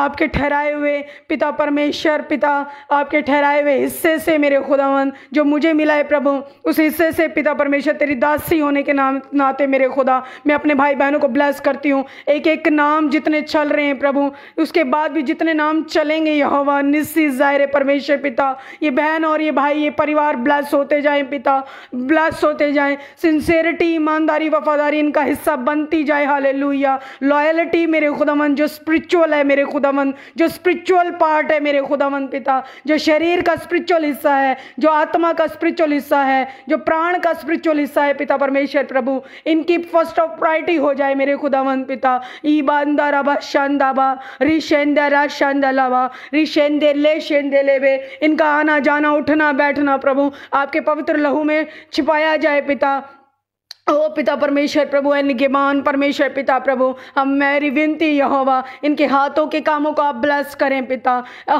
आपके ठहराए हुए पिता परमेश्वर पिता आपके ठहराए हुए हिस्से से मेरे खुदावन जो मुझे मिला है प्रभु उस हिस्से से पिता परमेश्वर तेरी दासी होने के नाम नाते मेरे खुदा मैं अपने भाई बहनों को ब्लेस करती हूँ एक एक नाम जितने चल रहे हैं प्रभु उसके बाद भी जितने नाम चलेंगे यहोवा निस्सी डिजायर है परमेश्वर पिता ये बहन और ये भाई ये परिवार ब्लस होते जाएं पिता ब्लस होते जाएं सिंसेरिटी ईमानदारी वफादारी इनका हिस्सा बनती जाए हाले लुया लॉयलिटी मेरे खुदामंद जो स्परिचुअल है मेरे खुदामंद जो स्परिचुअल पार्ट है मेरे खुदामंद पिता जो शरीर का स्परिचुअल हिस्सा है जो आत्मा का स्परिचुअल हिस्सा है जो प्राण का स्परिचुअल हिस्सा है पिता परमेश्वर प्रभु इनकी फर्स्ट ऑफ प्रायरिटी हो जाए मेरे खुदावंत पिता ई बांदा रबा शांदाबा रिशेंदा रा शांदा लाबा रिशेंदे ले शेन दे लेवे इनका आना जाना उठना बैठना प्रभु आपके पवित्र लहू में छिपाया जाए पिता ओ पिता परमेश्वर प्रभु निगेमान परमेश्वर पिता प्रभु हम मेरी विनती यहोवा इनके हाथों के कामों को आप ब्लेस करें पिता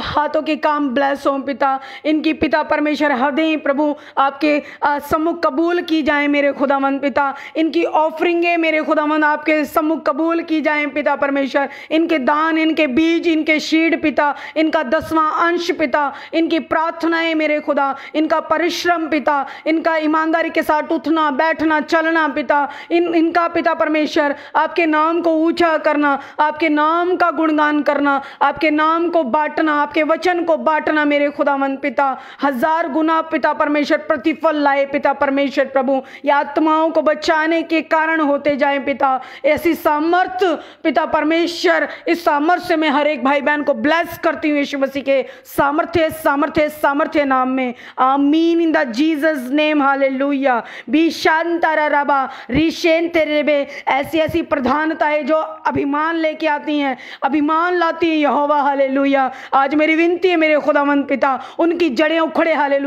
हाथों के काम ब्लेस हों पिता इनकी पिता परमेश्वर हृदय प्रभु आपके सम्मुख कबूल की जाए मेरे खुदावन पिता इनकी ऑफरिंगें मेरे खुदावंद आपके सम्मुख कबूल की जाए पिता परमेश्वर इनके दान इनके बीज इनके शीड पिता इनका दसवां अंश पिता इनकी प्रार्थनाएँ मेरे खुदा इनका परिश्रम पिता इनका ईमानदारी के साथ उठना बैठना चलना करना पिता इन इनका पिता परमेश्वर आपके नाम को ऊंचा करना आपके नाम का गुणगान करना आपके नाम को बांटना आपके वचन को बांटना मेरे खुदावंत पिता हजार गुना पिता परमेश्वर प्रतिफल लाए पिता परमेश्वर प्रभु या आत्माओं को बचाने के कारण होते जाए पिता ऐसी सामर्थ्य पिता परमेश्वर इस सामर्थ्य से मैं हर एक भाई बहन को ब्लेस करती हूँ यीशु मसीह के सामर्थ्य सामर्थ्य सामर्थ्य नाम में आमीन in the Jesus name hallelujah बी शांतारा तबा रिशेन तेरे बे ऐसी ऐसी प्रधानताएं जो अभिमान लेके आती हैं अभिमान लाती हैं यहोवा हाले आज मेरी विनती है मेरे खुदावंत पिता उनकी जड़ें उखड़े हाले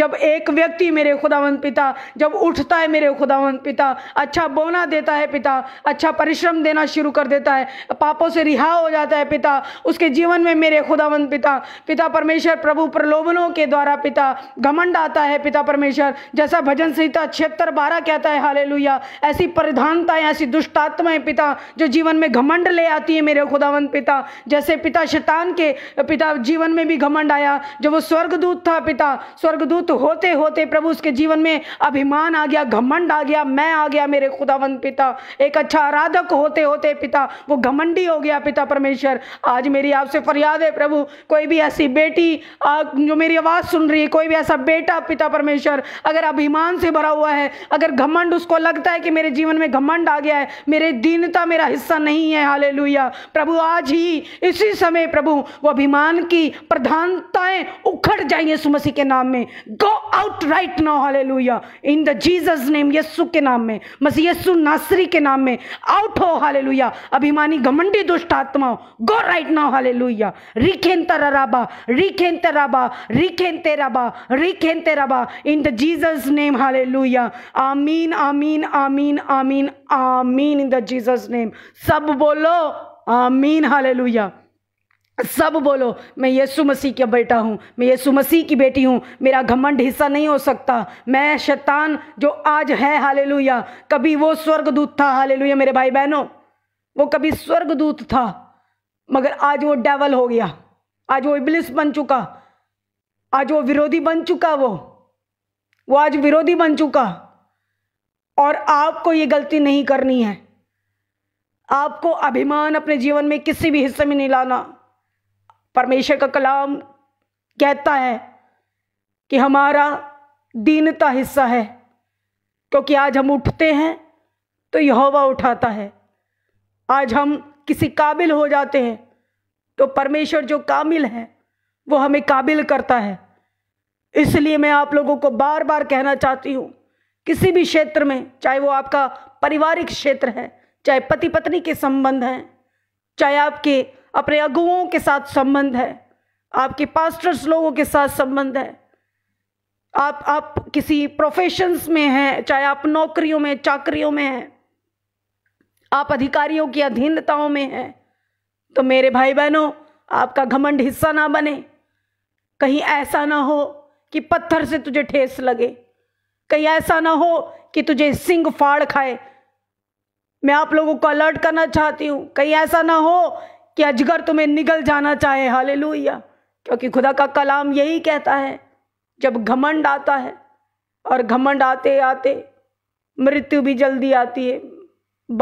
जब एक व्यक्ति मेरे खुदावंत पिता जब उठता है मेरे खुदावंत पिता अच्छा बोना देता है पिता अच्छा परिश्रम देना शुरू कर देता है पापों से रिहा हो जाता है पिता उसके जीवन में मेरे खुदावंत पिता पिता परमेश्वर प्रभु प्रलोभनों के द्वारा पिता घमंड आता है पिता परमेश्वर जैसा भजन संहिता छिहत्तर बारह कहता है हालेलुया ऐसी परिधानताएं ऐसी दुष्टात्माएं पिता जो जीवन में घमंड ले आती है मेरे खुदावन पिता जैसे पिता शैतान के पिता जीवन में भी घमंड आया जो वो स्वर्गदूत था पिता स्वर्गदूत होते होते प्रभु उसके जीवन में अभिमान आ गया घमंड आ गया मैं आ गया मेरे खुदावन पिता एक अच्छा आराधक होते होते पिता वो घमंडी हो गया पिता परमेश्वर आज मेरी आपसे फरियाद है प्रभु कोई भी ऐसी बेटी जो मेरी आवाज़ सुन रही है कोई भी ऐसा बेटा पिता परमेश्वर अगर अभिमान से भरा हुआ है अगर घमंड उसको लगता है कि मेरे जीवन में घमंड आ गया है मेरे दीनता मेरा हिस्सा नहीं है हाले प्रभु आज ही इसी समय प्रभु वो अभिमान की प्रधानताएं उखड़ जाइए सुमसी के नाम में go out right now hallelujah in the Jesus name यस्सु के नाम में मसी यस्सु नासरी के नाम में आउट हो हाले अभिमानी घमंडी दुष्ट आत्मा गो राइट नो हाले हालेलुया रिखेंता तराबा रिखेंता तराबा रिखेंते तेराबा रिखेंते तेराबा इन द जीजस नेम हाले हालेलुया आमीन आमीन आमीन आमीन आमीन इन द जीसस नेम सब बोलो आमीन हाल सब बोलो मैं यीशु मसीह का बेटा हूँ मैं यीशु मसीह की बेटी हूँ मेरा घमंड हिस्सा नहीं हो सकता मैं शैतान जो आज है हालेलुया कभी वो स्वर्गदूत था हालेलुया मेरे भाई बहनों वो कभी स्वर्गदूत था मगर आज वो डेवल हो गया आज वो इबलिस बन चुका आज वो विरोधी बन चुका वो वो आज विरोधी बन चुका और आपको ये गलती नहीं करनी है आपको अभिमान अपने जीवन में किसी भी हिस्से में नहीं लाना परमेश्वर का कलाम कहता है कि हमारा दीनता हिस्सा है क्योंकि आज हम उठते हैं तो यहोवा उठाता है आज हम किसी काबिल हो जाते हैं तो परमेश्वर जो कामिल है वो हमें काबिल करता है इसलिए मैं आप लोगों को बार बार कहना चाहती हूँ किसी भी क्षेत्र में चाहे वो आपका पारिवारिक क्षेत्र है चाहे पति पत्नी के संबंध हैं चाहे आपके अपने अगुओं के साथ संबंध है आपके पास्टर्स लोगों के साथ संबंध है आप आप किसी प्रोफेशंस में हैं चाहे आप नौकरियों में चाकरियों में हैं आप अधिकारियों की अधीनताओं में हैं तो मेरे भाई बहनों आपका घमंड हिस्सा ना बने कहीं ऐसा ना हो कि पत्थर से तुझे ठेस लगे कहीं ऐसा ना हो कि तुझे सिंह फाड़ खाए मैं आप लोगों को अलर्ट करना चाहती हूँ कहीं ऐसा ना हो कि अजगर तुम्हें निगल जाना चाहे हाले क्योंकि खुदा का कलाम यही कहता है जब घमंड आता है और घमंड आते आते मृत्यु भी जल्दी आती है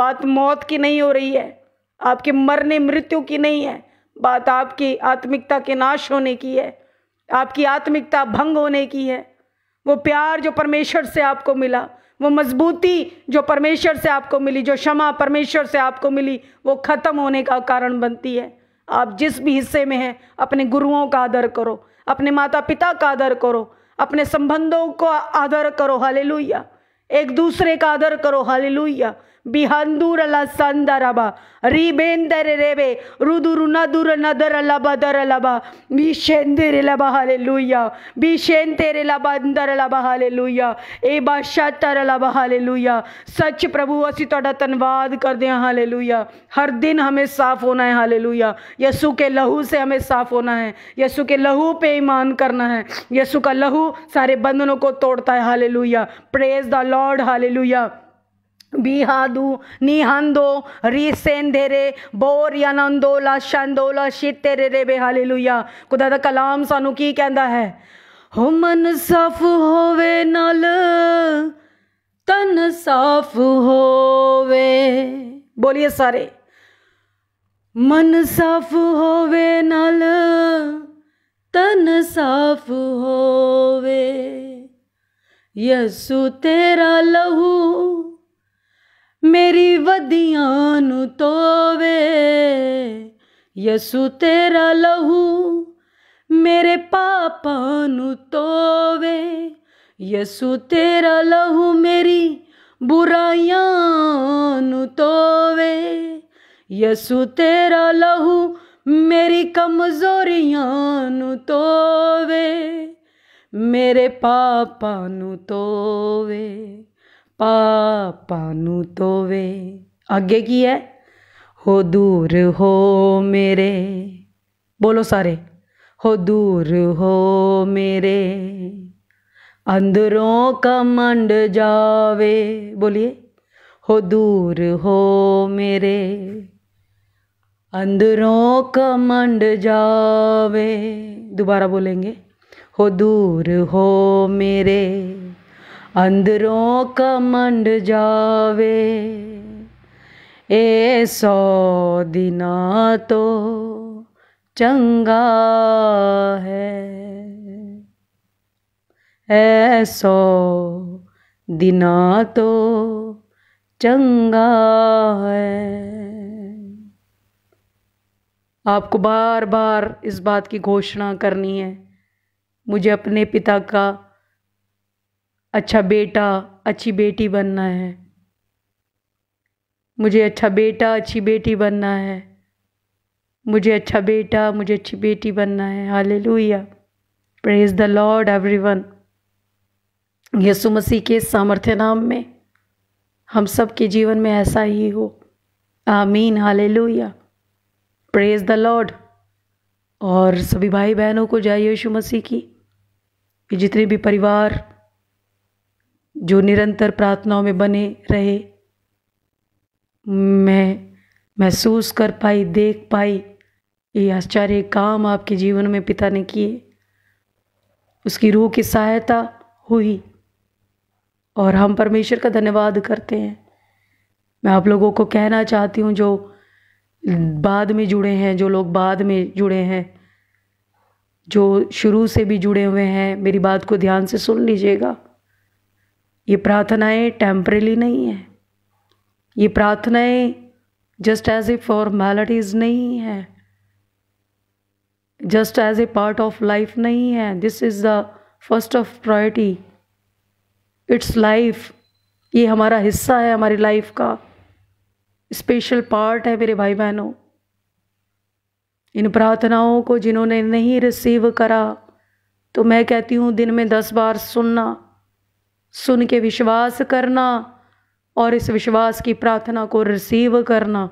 बात मौत की नहीं हो रही है आपके मरने मृत्यु की नहीं है बात आपकी आत्मिकता के नाश होने की है आपकी आत्मिकता भंग होने की है वो प्यार जो परमेश्वर से आपको मिला वो मजबूती जो परमेश्वर से आपको मिली जो क्षमा परमेश्वर से आपको मिली वो ख़त्म होने का कारण बनती है आप जिस भी हिस्से में हैं अपने गुरुओं का आदर करो अपने माता पिता का आदर करो अपने संबंधों को आदर करो हालेलुया एक दूसरे का आदर करो हालेलुया ಬಿಹಂದೂರಲ ಸಂದರಬ ರೀಬೇಂದರೆ ರೇವೆ ರುದುರು ನದುರ ನದರಲ ಬದರಲಬ ಬೀಶೆಂದಿರಲಬ ಹಲೆಲುಯ್ಯ ಬೀಶೆಂತೆರೆಲ ಬಂದರಲಬ लुया ए बादशाह तरलबा लुया सच प्रभु असी थोड़ा धनवाद करते हैं लुया हर दिन हमें साफ होना है लुया यसु के लहू से हमें साफ होना है यसु के लहू पे ईमान करना है यसु का लहू सारे बंधनों को तोड़ता है लुया प्रेज द लॉर्ड हाले लुया ಬಿಹಾದು ನಿಹಂದೋ ರೀಸೆಂಧೆರೆ ಬೋರ್ ಯನಂದೋಲ ಶಂದೋಲ ಶಿತೆರೆ रे बे लुया खुदा दा कलाम सानू की कहंदा है हो मन साफ होवे नल तन साफ होवे बोलिए सारे मन साफ होवे नल तन साफ होवे यसु तेरा लहू ਮੇਰੀ ਵਧੀਆਂ ਨੂੰ ਤੋਵੇ ਯਸੂ ਤੇਰਾ ਲਹੂ ਮੇਰੇ ਪਾਪਾਂ ਨੂੰ ਤੋਵੇ ਯਸੂ ਤੇਰਾ ਲਹੂ ਮੇਰੀ ਬੁਰਾਈਆਂ ਨੂੰ ਤੋਵੇ ਯਸੂ ਤੇਰਾ ਲਹੂ ਮੇਰੀ ਕਮਜ਼ੋਰੀਆਂ ਨੂੰ ਤੋਵੇ ਮੇਰੇ ਪਾਪਾਂ ਨੂੰ ਤੋਵੇ पापा तो वे आगे की है हो दूर हो मेरे बोलो सारे हो दूर हो मेरे अंदरों का मंड जावे बोलिए हो दूर हो मेरे अंदरों का मंड जावे दोबारा बोलेंगे हो दूर हो मेरे अंदरों का मंड जावे ए सौ दिना तो चंगा है ए सौ दिना तो चंगा है आपको बार बार इस बात की घोषणा करनी है मुझे अपने पिता का अच्छा बेटा अच्छी बेटी बनना है मुझे अच्छा बेटा अच्छी बेटी बनना है मुझे अच्छा बेटा मुझे अच्छी बेटी बनना है hallelujah praise the Lord everyone यसु मसीह के सामर्थ्य नाम में हम सब के जीवन में ऐसा ही हो आमीन हाले लुया प्रेज द लॉर्ड और सभी भाई बहनों को जाइए यीशु मसीह की जितने भी परिवार जो निरंतर प्रार्थनाओं में बने रहे मैं महसूस कर पाई देख पाई ये आश्चर्य काम आपके जीवन में पिता ने किए उसकी रूह की सहायता हुई और हम परमेश्वर का धन्यवाद करते हैं मैं आप लोगों को कहना चाहती हूँ जो बाद में जुड़े हैं जो लोग बाद में जुड़े हैं जो शुरू से भी जुड़े हुए हैं मेरी बात को ध्यान से सुन लीजिएगा ये प्रार्थनाएं टेम्परेली नहीं है ये प्रार्थनाएं जस्ट एज ए फॉर्मेलिटीज़ नहीं है just as a part of life नहीं है this is the first of priority it's life ये हमारा हिस्सा है हमारी लाइफ का स्पेशल पार्ट है मेरे भाई बहनों इन प्रार्थनाओं को जिन्होंने नहीं रिसीव करा तो मैं कहती हूँ दिन में दस बार सुनना सुन के विश्वास करना और इस विश्वास की प्रार्थना को रिसीव करना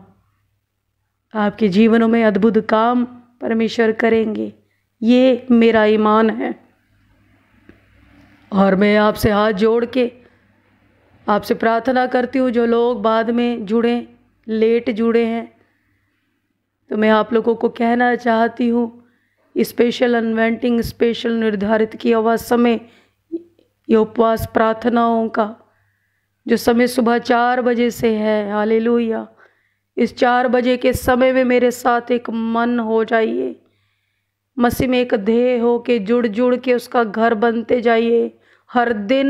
आपके जीवनों में अद्भुत काम परमेश्वर करेंगे ये मेरा ईमान है और मैं आपसे हाथ जोड़ के आपसे प्रार्थना करती हूँ जो लोग बाद में जुड़े लेट जुड़े हैं तो मैं आप लोगों को कहना चाहती हूँ स्पेशल अनवेंटिंग स्पेशल निर्धारित किया हुआ समय ये उपवास प्रार्थनाओं का जो समय सुबह चार बजे से है हाले इस चार बजे के समय में मेरे साथ एक मन हो जाइए मसीह में एक ध्येय हो के जुड़ जुड़ के उसका घर बनते जाइए हर दिन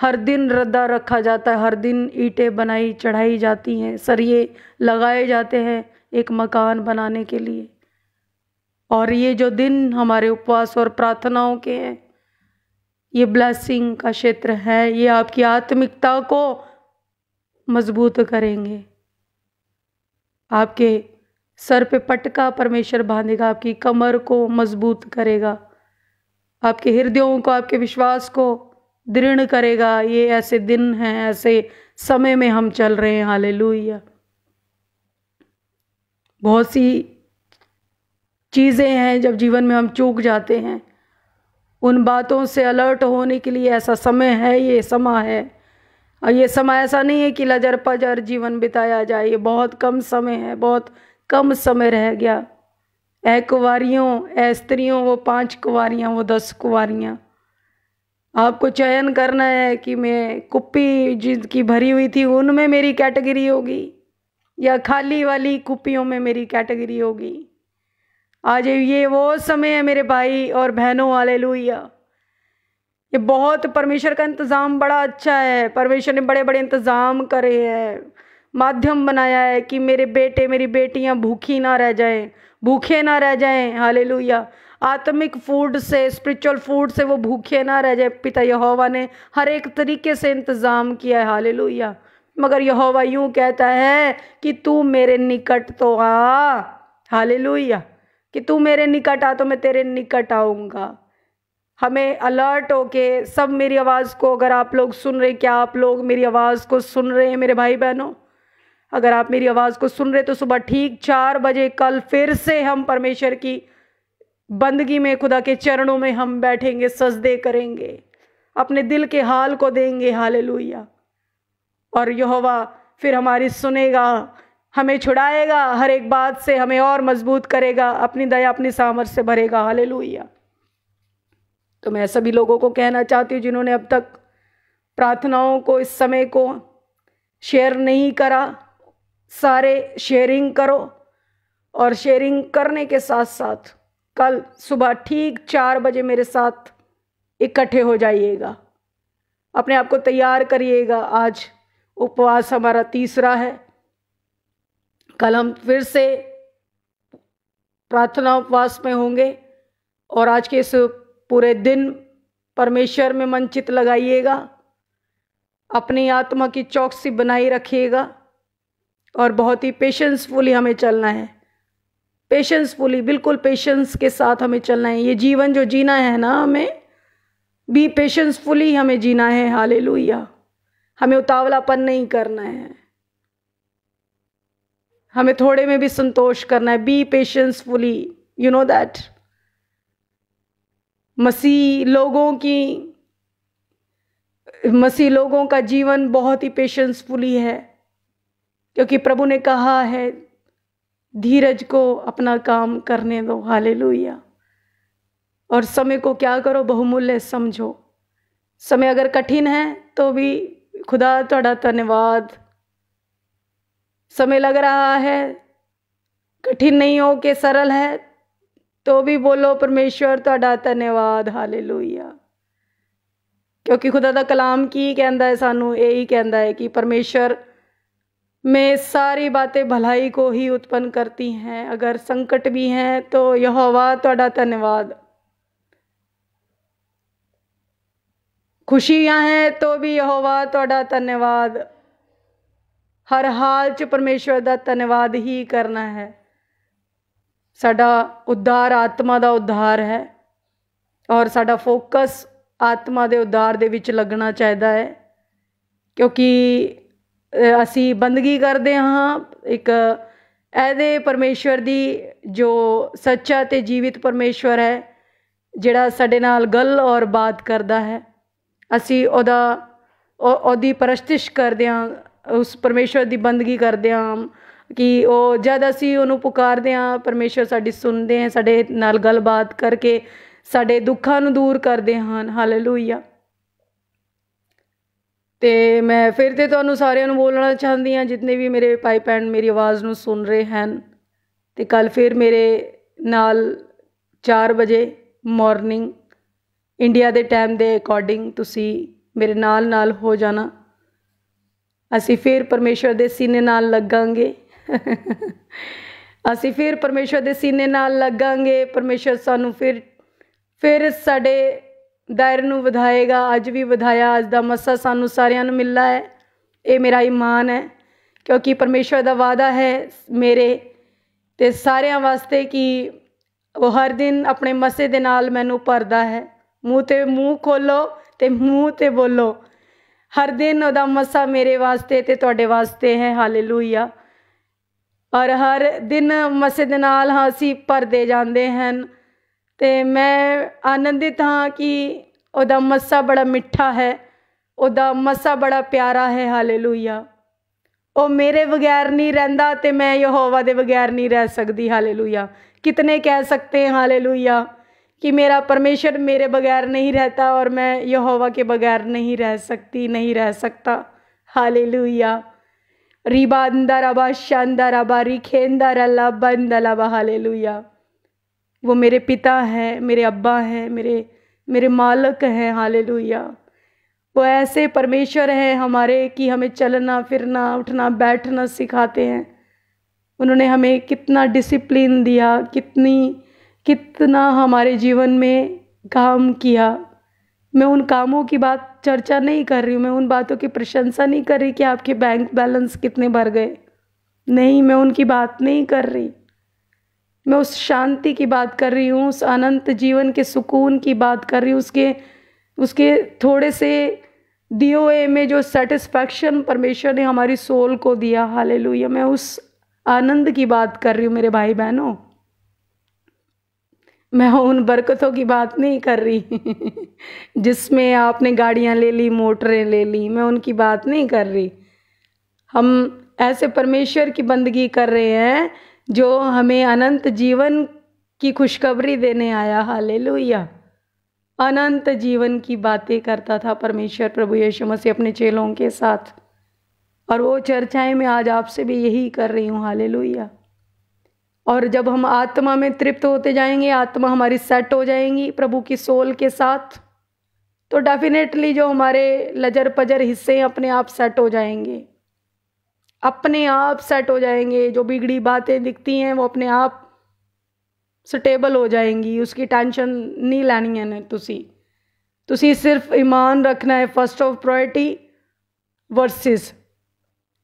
हर दिन रद्दा रखा जाता है हर दिन ईंटें बनाई चढ़ाई जाती हैं सरिये लगाए जाते हैं एक मकान बनाने के लिए और ये जो दिन हमारे उपवास और प्रार्थनाओं के हैं ये ब्लैसिंग का क्षेत्र है ये आपकी आत्मिकता को मजबूत करेंगे आपके सर पे पटका परमेश्वर बांधेगा आपकी कमर को मजबूत करेगा आपके हृदयों को आपके विश्वास को दृढ़ करेगा ये ऐसे दिन हैं ऐसे समय में हम चल रहे हैं हाल बहुत सी चीज़ें हैं जब जीवन में हम चूक जाते हैं उन बातों से अलर्ट होने के लिए ऐसा समय है ये समय है और ये समय ऐसा नहीं है कि लजर पजर जीवन बिताया जाए ये बहुत कम समय है बहुत कम समय रह गया ए कुवारियों ए स्त्रियों वो पांच कुंवारियाँ वो दस कुंवारियाँ आपको चयन करना है कि मैं कुप्पी जिनकी भरी हुई थी उनमें मेरी कैटेगरी होगी या खाली वाली कुप्पियों में मेरी कैटेगरी होगी आज ये वो समय है मेरे भाई और बहनों वाले ये बहुत परमेश्वर का इंतज़ाम बड़ा अच्छा है परमेश्वर ने बड़े बड़े इंतज़ाम करे हैं माध्यम बनाया है कि मेरे बेटे मेरी बेटियां भूखी ना रह जाएं भूखे ना रह जाएं हाले आत्मिक फूड से स्पिरिचुअल फूड से वो भूखे ना रह जाए पिता यहोवा ने हर एक तरीके से इंतज़ाम किया है हाले मगर यहोवा यूँ कहता है कि तू मेरे निकट तो आ हाले कि तू मेरे निकट आ तो मैं तेरे निकट आऊँगा हमें अलर्ट हो के सब मेरी आवाज़ को अगर आप लोग सुन रहे क्या आप लोग मेरी आवाज़ को सुन रहे हैं मेरे भाई बहनों अगर आप मेरी आवाज़ को सुन रहे तो सुबह ठीक चार बजे कल फिर से हम परमेश्वर की बंदगी में खुदा के चरणों में हम बैठेंगे सजदे करेंगे अपने दिल के हाल को देंगे हाल और यहोवा फिर हमारी सुनेगा हमें छुड़ाएगा हर एक बात से हमें और मजबूत करेगा अपनी दया अपनी सामर्थ से भरेगा हाले तो मैं सभी लोगों को कहना चाहती हूँ जिन्होंने अब तक प्रार्थनाओं को इस समय को शेयर नहीं करा सारे शेयरिंग करो और शेयरिंग करने के साथ साथ कल सुबह ठीक चार बजे मेरे साथ इकट्ठे हो जाइएगा अपने आप को तैयार करिएगा आज उपवास हमारा तीसरा है कल हम फिर से प्रार्थना उपवास में होंगे और आज के इस पूरे दिन परमेश्वर में मन चित लगाइएगा अपनी आत्मा की चौकसी बनाए रखिएगा और बहुत ही पेशेंसफुली हमें चलना है पेशेंसफुली बिल्कुल पेशेंस के साथ हमें चलना है ये जीवन जो जीना है ना हमें भी पेशेंसफुली हमें जीना है हाल हमें उतावलापन नहीं करना है हमें थोड़े में भी संतोष करना है be patiencefully you know that मसीह लोगों की मसीह लोगों का जीवन बहुत ही पेशेंसफुली है क्योंकि प्रभु ने कहा है धीरज को अपना काम करने दो हाले और समय को क्या करो बहुमूल्य समझो समय अगर कठिन है तो भी खुदा थोड़ा धन्यवाद समय लग रहा है कठिन नहीं हो के सरल है तो भी बोलो परमेश्वर ਤੁਹਾਡਾ धन्यवाद ਹਾਲੇਲੂਇਆ ਕਿਉਂਕਿ क्योंकि खुदा का कलाम की ਹੈ है सानू यही कहता है कि परमेश्वर में सारी बातें भलाई को ही उत्पन्न करती हैं अगर संकट भी हैं तो यहोवा थोड़ा धन्यवाद खुशियां हैं तो भी यहोवा थोड़ा धन्यवाद ਹਰ ਹਾਲ 'ਚ ਪਰਮੇਸ਼ਵਰ ਦਾ ਧੰਨਵਾਦ ਹੀ ਕਰਨਾ ਹੈ ਸਾਡਾ ਉਦਾਰ ਆਤਮਾ ਦਾ ਉਧਾਰ ਹੈ ਔਰ ਸਾਡਾ ਫੋਕਸ ਆਤਮਾ ਦੇ ਉਦਾਰ ਦੇ ਵਿੱਚ ਲੱਗਣਾ ਚਾਹੀਦਾ ਹੈ ਕਿਉਂਕਿ ਅਸੀਂ ਬੰਦਗੀ ਕਰਦੇ ਹਾਂ ਇੱਕ ਐਦੇ ਪਰਮੇਸ਼ਵਰ ਦੀ ਜੋ ਸੱਚਾ ਤੇ ਜੀਵਿਤ ਪਰਮੇਸ਼ਵਰ ਹੈ ਜਿਹੜਾ ਸਾਡੇ ਨਾਲ ਗੱਲ ਔਰ ਬਾਤ ਕਰਦਾ ਹੈ ਅਸੀਂ ਉਹਦਾ ਉਹਦੀ ਪਰਸਤਿਸ਼ ਕਰਦੇ ਹਾਂ ਉਸ ਪਰਮੇਸ਼ਰ ਦੀ ਬੰਦਗੀ ਕਰਦੇ ਆਂ ਕਿ ਉਹ ਜਦ ਅਸੀਂ ਉਹਨੂੰ ਪੁਕਾਰਦੇ ਆਂ ਪਰਮੇਸ਼ਰ ਸਾਡੀ ਸੁਣਦੇ ਆ ਸਾਡੇ ਨਾਲ ਗੱਲਬਾਤ ਕਰਕੇ ਸਾਡੇ ਦੁੱਖਾਂ ਨੂੰ ਦੂਰ ਕਰਦੇ ਹਨ ਹਾਲੇਲੂਇਆ ਤੇ ਮੈਂ ਫਿਰ ਤੇ ਤੁਹਾਨੂੰ ਸਾਰਿਆਂ ਨੂੰ ਬੋਲਣਾ ਚਾਹੁੰਦੀ ਆ ਜਿੰਨੇ ਵੀ ਮੇਰੇ ਪਾਈਪ ਐਂਡ ਮੇਰੀ ਆਵਾਜ਼ ਨੂੰ ਸੁਣ ਰਹੇ ਹਨ ਤੇ ਕੱਲ ਫਿਰ ਮੇਰੇ ਨਾਲ 4 ਵਜੇ ਮਾਰਨਿੰਗ ਇੰਡੀਆ ਦੇ ਟਾਈਮ ਦੇ ਅਕੋਰਡਿੰਗ ਤੁਸੀਂ ਮੇਰੇ ਨਾਲ ਨਾਲ ਹੋ ਜਾਣਾ ਅਸੀਂ ਫੇਰ ਪਰਮੇਸ਼ਰ ਦੇ ਸੀਨੇ ਨਾਲ ਲੱਗਾਂਗੇ ਅਸੀਂ ਫੇਰ ਪਰਮੇਸ਼ਰ ਦੇ ਸੀਨੇ ਨਾਲ ਲੱਗਾਂਗੇ ਪਰਮੇਸ਼ਰ ਸਾਨੂੰ ਫਿਰ ਫਿਰ ਸਾਡੇ ਦਾਇਰ ਨੂੰ ਵਧਾਏਗਾ ਅੱਜ ਵੀ ਵਧਾਇਆ ਅੱਜ ਦਾ ਮੱਸਾ ਸਾਨੂੰ ਸਾਰਿਆਂ ਨੂੰ ਮਿਲਦਾ ਹੈ ਇਹ ਮੇਰਾ ਈਮਾਨ ਹੈ ਕਿਉਂਕਿ ਪਰਮੇਸ਼ਰ ਦਾ ਵਾਅਦਾ ਹੈ ਮੇਰੇ ਤੇ ਸਾਰਿਆਂ ਵਾਸਤੇ ਕਿ ਉਹ ਹਰ ਦਿਨ ਆਪਣੇ ਮੱਸੇ ਦੇ ਨਾਲ ਮੈਨੂੰ ਭਰਦਾ ਹੈ ਮੂੰਹ ਤੇ ਮੂੰਹ ਖੋਲੋ ਤੇ ਮੂੰਹ ਤੇ ਬੋਲੋ ਹਰ ਦਿਨ ਉਹਦਾ ਮਸਾ ਮੇਰੇ ਵਾਸਤੇ ਤੇ ਤੁਹਾਡੇ ਵਾਸਤੇ ਹੈ ਹਾਲੇਲੂਇਆ ਔਰ ਹਰ ਦਿਨ ਮਸੇ ਦੇ ਨਾਲ ਅਸੀਂ ਪਰਦੇ ਜਾਂਦੇ ਹਨ ਤੇ ਮੈਂ ਆਨੰਦਿਤ ਹਾਂ ਕਿ ਉਹਦਾ ਮਸਾ ਬੜਾ ਮਿੱਠਾ ਹੈ ਉਹਦਾ ਮਸਾ ਬੜਾ ਪਿਆਰਾ ਹੈ ਹਾਲੇਲੂਇਆ ਉਹ ਮੇਰੇ ਬਗੈਰ ਨਹੀਂ ਰਹਿੰਦਾ ਤੇ ਮੈਂ ਯਹੋਵਾ ਦੇ ਬਗੈਰ ਨਹੀਂ ਰਹਿ ਸਕਦੀ ਹਾਲੇਲੂਇਆ ਕਿਤਨੇ ਕਹਿ ਸਕਤੇ ਹਾਲੇਲੂਇਆ कि मेरा परमेश्वर मेरे बगैर नहीं रहता और मैं यहोवा के बगैर नहीं रह सकती नहीं रह सकता हाले लुया रिबा रिखेंदर शानदाराबा बंद अलाबा हाले लुया वो मेरे पिता हैं मेरे अब्बा हैं मेरे मेरे मालक हैं हाले लुया वो ऐसे परमेश्वर हैं हमारे कि हमें चलना फिरना उठना बैठना सिखाते हैं उन्होंने हमें कितना डिसिप्लिन दिया कितनी कितना हमारे जीवन में काम किया मैं उन कामों की बात चर्चा नहीं कर रही हूँ मैं उन बातों की प्रशंसा नहीं कर रही कि आपके बैंक बैलेंस कितने भर गए नहीं मैं उनकी बात नहीं कर रही मैं उस शांति की बात कर रही हूँ उस अनंत जीवन के सुकून की बात कर रही हूँ उसके उसके थोड़े से ए में जो सेटिस्फैक्शन परमेश्वर ने हमारी सोल को दिया हाल मैं उस आनंद की बात कर रही हूँ मेरे भाई बहनों मैं उन बरकतों की बात नहीं कर रही [LAUGHS] जिसमें आपने गाड़ियाँ ले ली मोटरें ले ली मैं उनकी बात नहीं कर रही हम ऐसे परमेश्वर की बंदगी कर रहे हैं जो हमें अनंत जीवन की खुशखबरी देने आया हाले अनंत जीवन की बातें करता था परमेश्वर प्रभु यीशु मसीह अपने चेलों के साथ और वो चर्चाएं मैं आज आपसे भी यही कर रही हूँ हाले और जब हम आत्मा में तृप्त होते जाएंगे आत्मा हमारी सेट हो जाएंगी प्रभु की सोल के साथ तो डेफिनेटली जो हमारे लजर पजर हिस्से हैं अपने आप सेट हो जाएंगे अपने आप सेट हो जाएंगे जो बिगड़ी बातें दिखती हैं वो अपने आप ਸਟੇਬਲ हो जाएंगी उसकी टेंशन नहीं ਲੈਣੀ है तुसी तुसी सिर्फ ईमान रखना है first of priority versus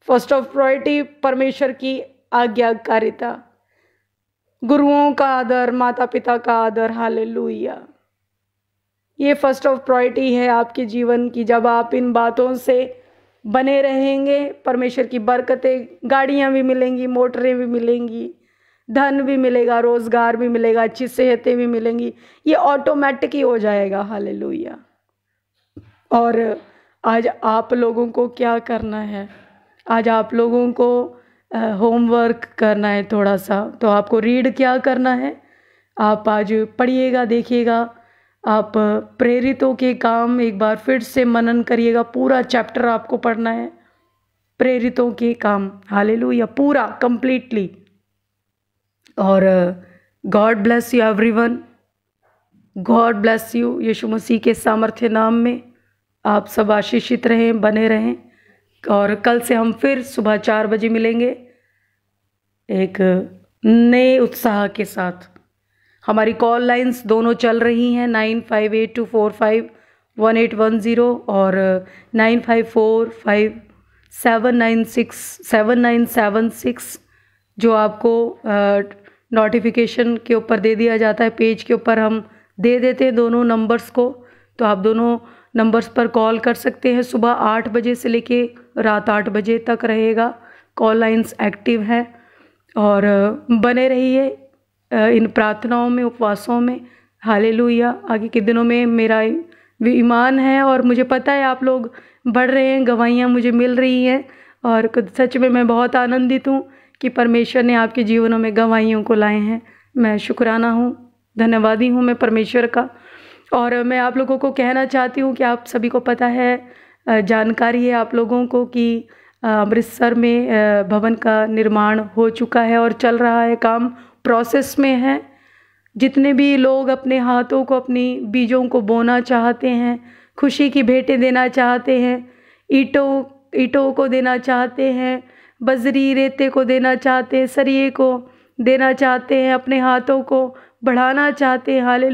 first of priority परमेश्वर की आज्ञाकारिता गुरुओं का आदर माता पिता का आदर हाल हालेलुया ये फर्स्ट ऑफ प्रायोरिटी है आपके जीवन की जब आप इन बातों से बने रहेंगे परमेश्वर की बरकतें गाड़ियाँ भी मिलेंगी मोटरें भी मिलेंगी धन भी मिलेगा रोज़गार भी मिलेगा अच्छी सेहतें भी मिलेंगी ये ऑटोमेटिक ही हो जाएगा हाल हालेलुया और आज आप लोगों को क्या करना है आज आप लोगों को होमवर्क करना है थोड़ा सा तो आपको रीड क्या करना है आप आज पढ़िएगा देखिएगा आप प्रेरितों के काम एक बार फिर से मनन करिएगा पूरा चैप्टर आपको पढ़ना है प्रेरितों के काम या पूरा कंप्लीटली और God bless you everyone God bless you यीशु मसीह के सामर्थ्य नाम में आप सब आशीषित रहें बने रहें और कल से हम फिर सुबह चार बजे मिलेंगे एक नए उत्साह के साथ हमारी कॉल लाइंस दोनों चल रही हैं nine five eight two four five one eight one zero और nine five four five seven nine six seven nine seven six जो आपको नोटिफिकेशन के ऊपर दे दिया जाता है पेज के ऊपर हम दे देते हैं दोनों नंबर्स को तो आप दोनों नंबर्स पर कॉल कर सकते हैं सुबह आठ बजे से लेके रात आठ बजे तक रहेगा कॉल लाइंस एक्टिव हैं और बने रहिए इन प्रार्थनाओं में उपवासों में हालेलुया आगे के दिनों में मेरा ईमान है और मुझे पता है आप लोग बढ़ रहे हैं गवाहियाँ मुझे मिल रही हैं और सच में मैं बहुत आनंदित हूँ कि परमेश्वर ने आपके जीवनों में गवाहियों को लाए हैं मैं शुक्राना हूँ धन्यवादी हूँ मैं परमेश्वर का और मैं आप लोगों को कहना चाहती हूँ कि आप सभी को पता है जानकारी है आप लोगों को कि अमृतसर में भवन का निर्माण हो चुका है और चल रहा है काम प्रोसेस में है जितने भी लोग अपने हाथों को अपनी बीजों को बोना चाहते हैं खुशी की भेंटें देना चाहते हैं ईटों ईटों को देना चाहते हैं बजरी रेते को देना चाहते हैं सरिये को देना चाहते हैं अपने हाथों को बढ़ाना चाहते हैं हाल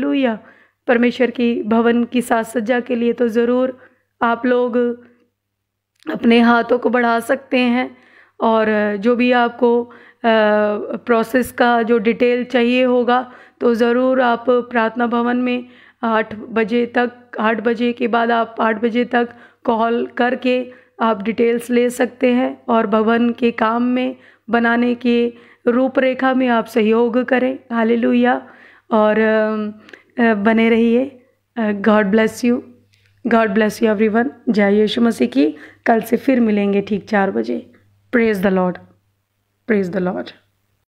परमेश्वर की भवन की साज सज्जा के लिए तो ज़रूर आप लोग अपने हाथों को बढ़ा सकते हैं और जो भी आपको प्रोसेस का जो डिटेल चाहिए होगा तो ज़रूर आप प्रार्थना भवन में आठ बजे तक आठ बजे के बाद आप आठ बजे तक कॉल करके आप डिटेल्स ले सकते हैं और भवन के काम में बनाने के रूपरेखा में आप सहयोग करें हालेलुया और बने रहिए God bless you God bless you everyone जय यीशु मसीह की कल से फिर मिलेंगे ठीक चार बजे praise the Lord praise the Lord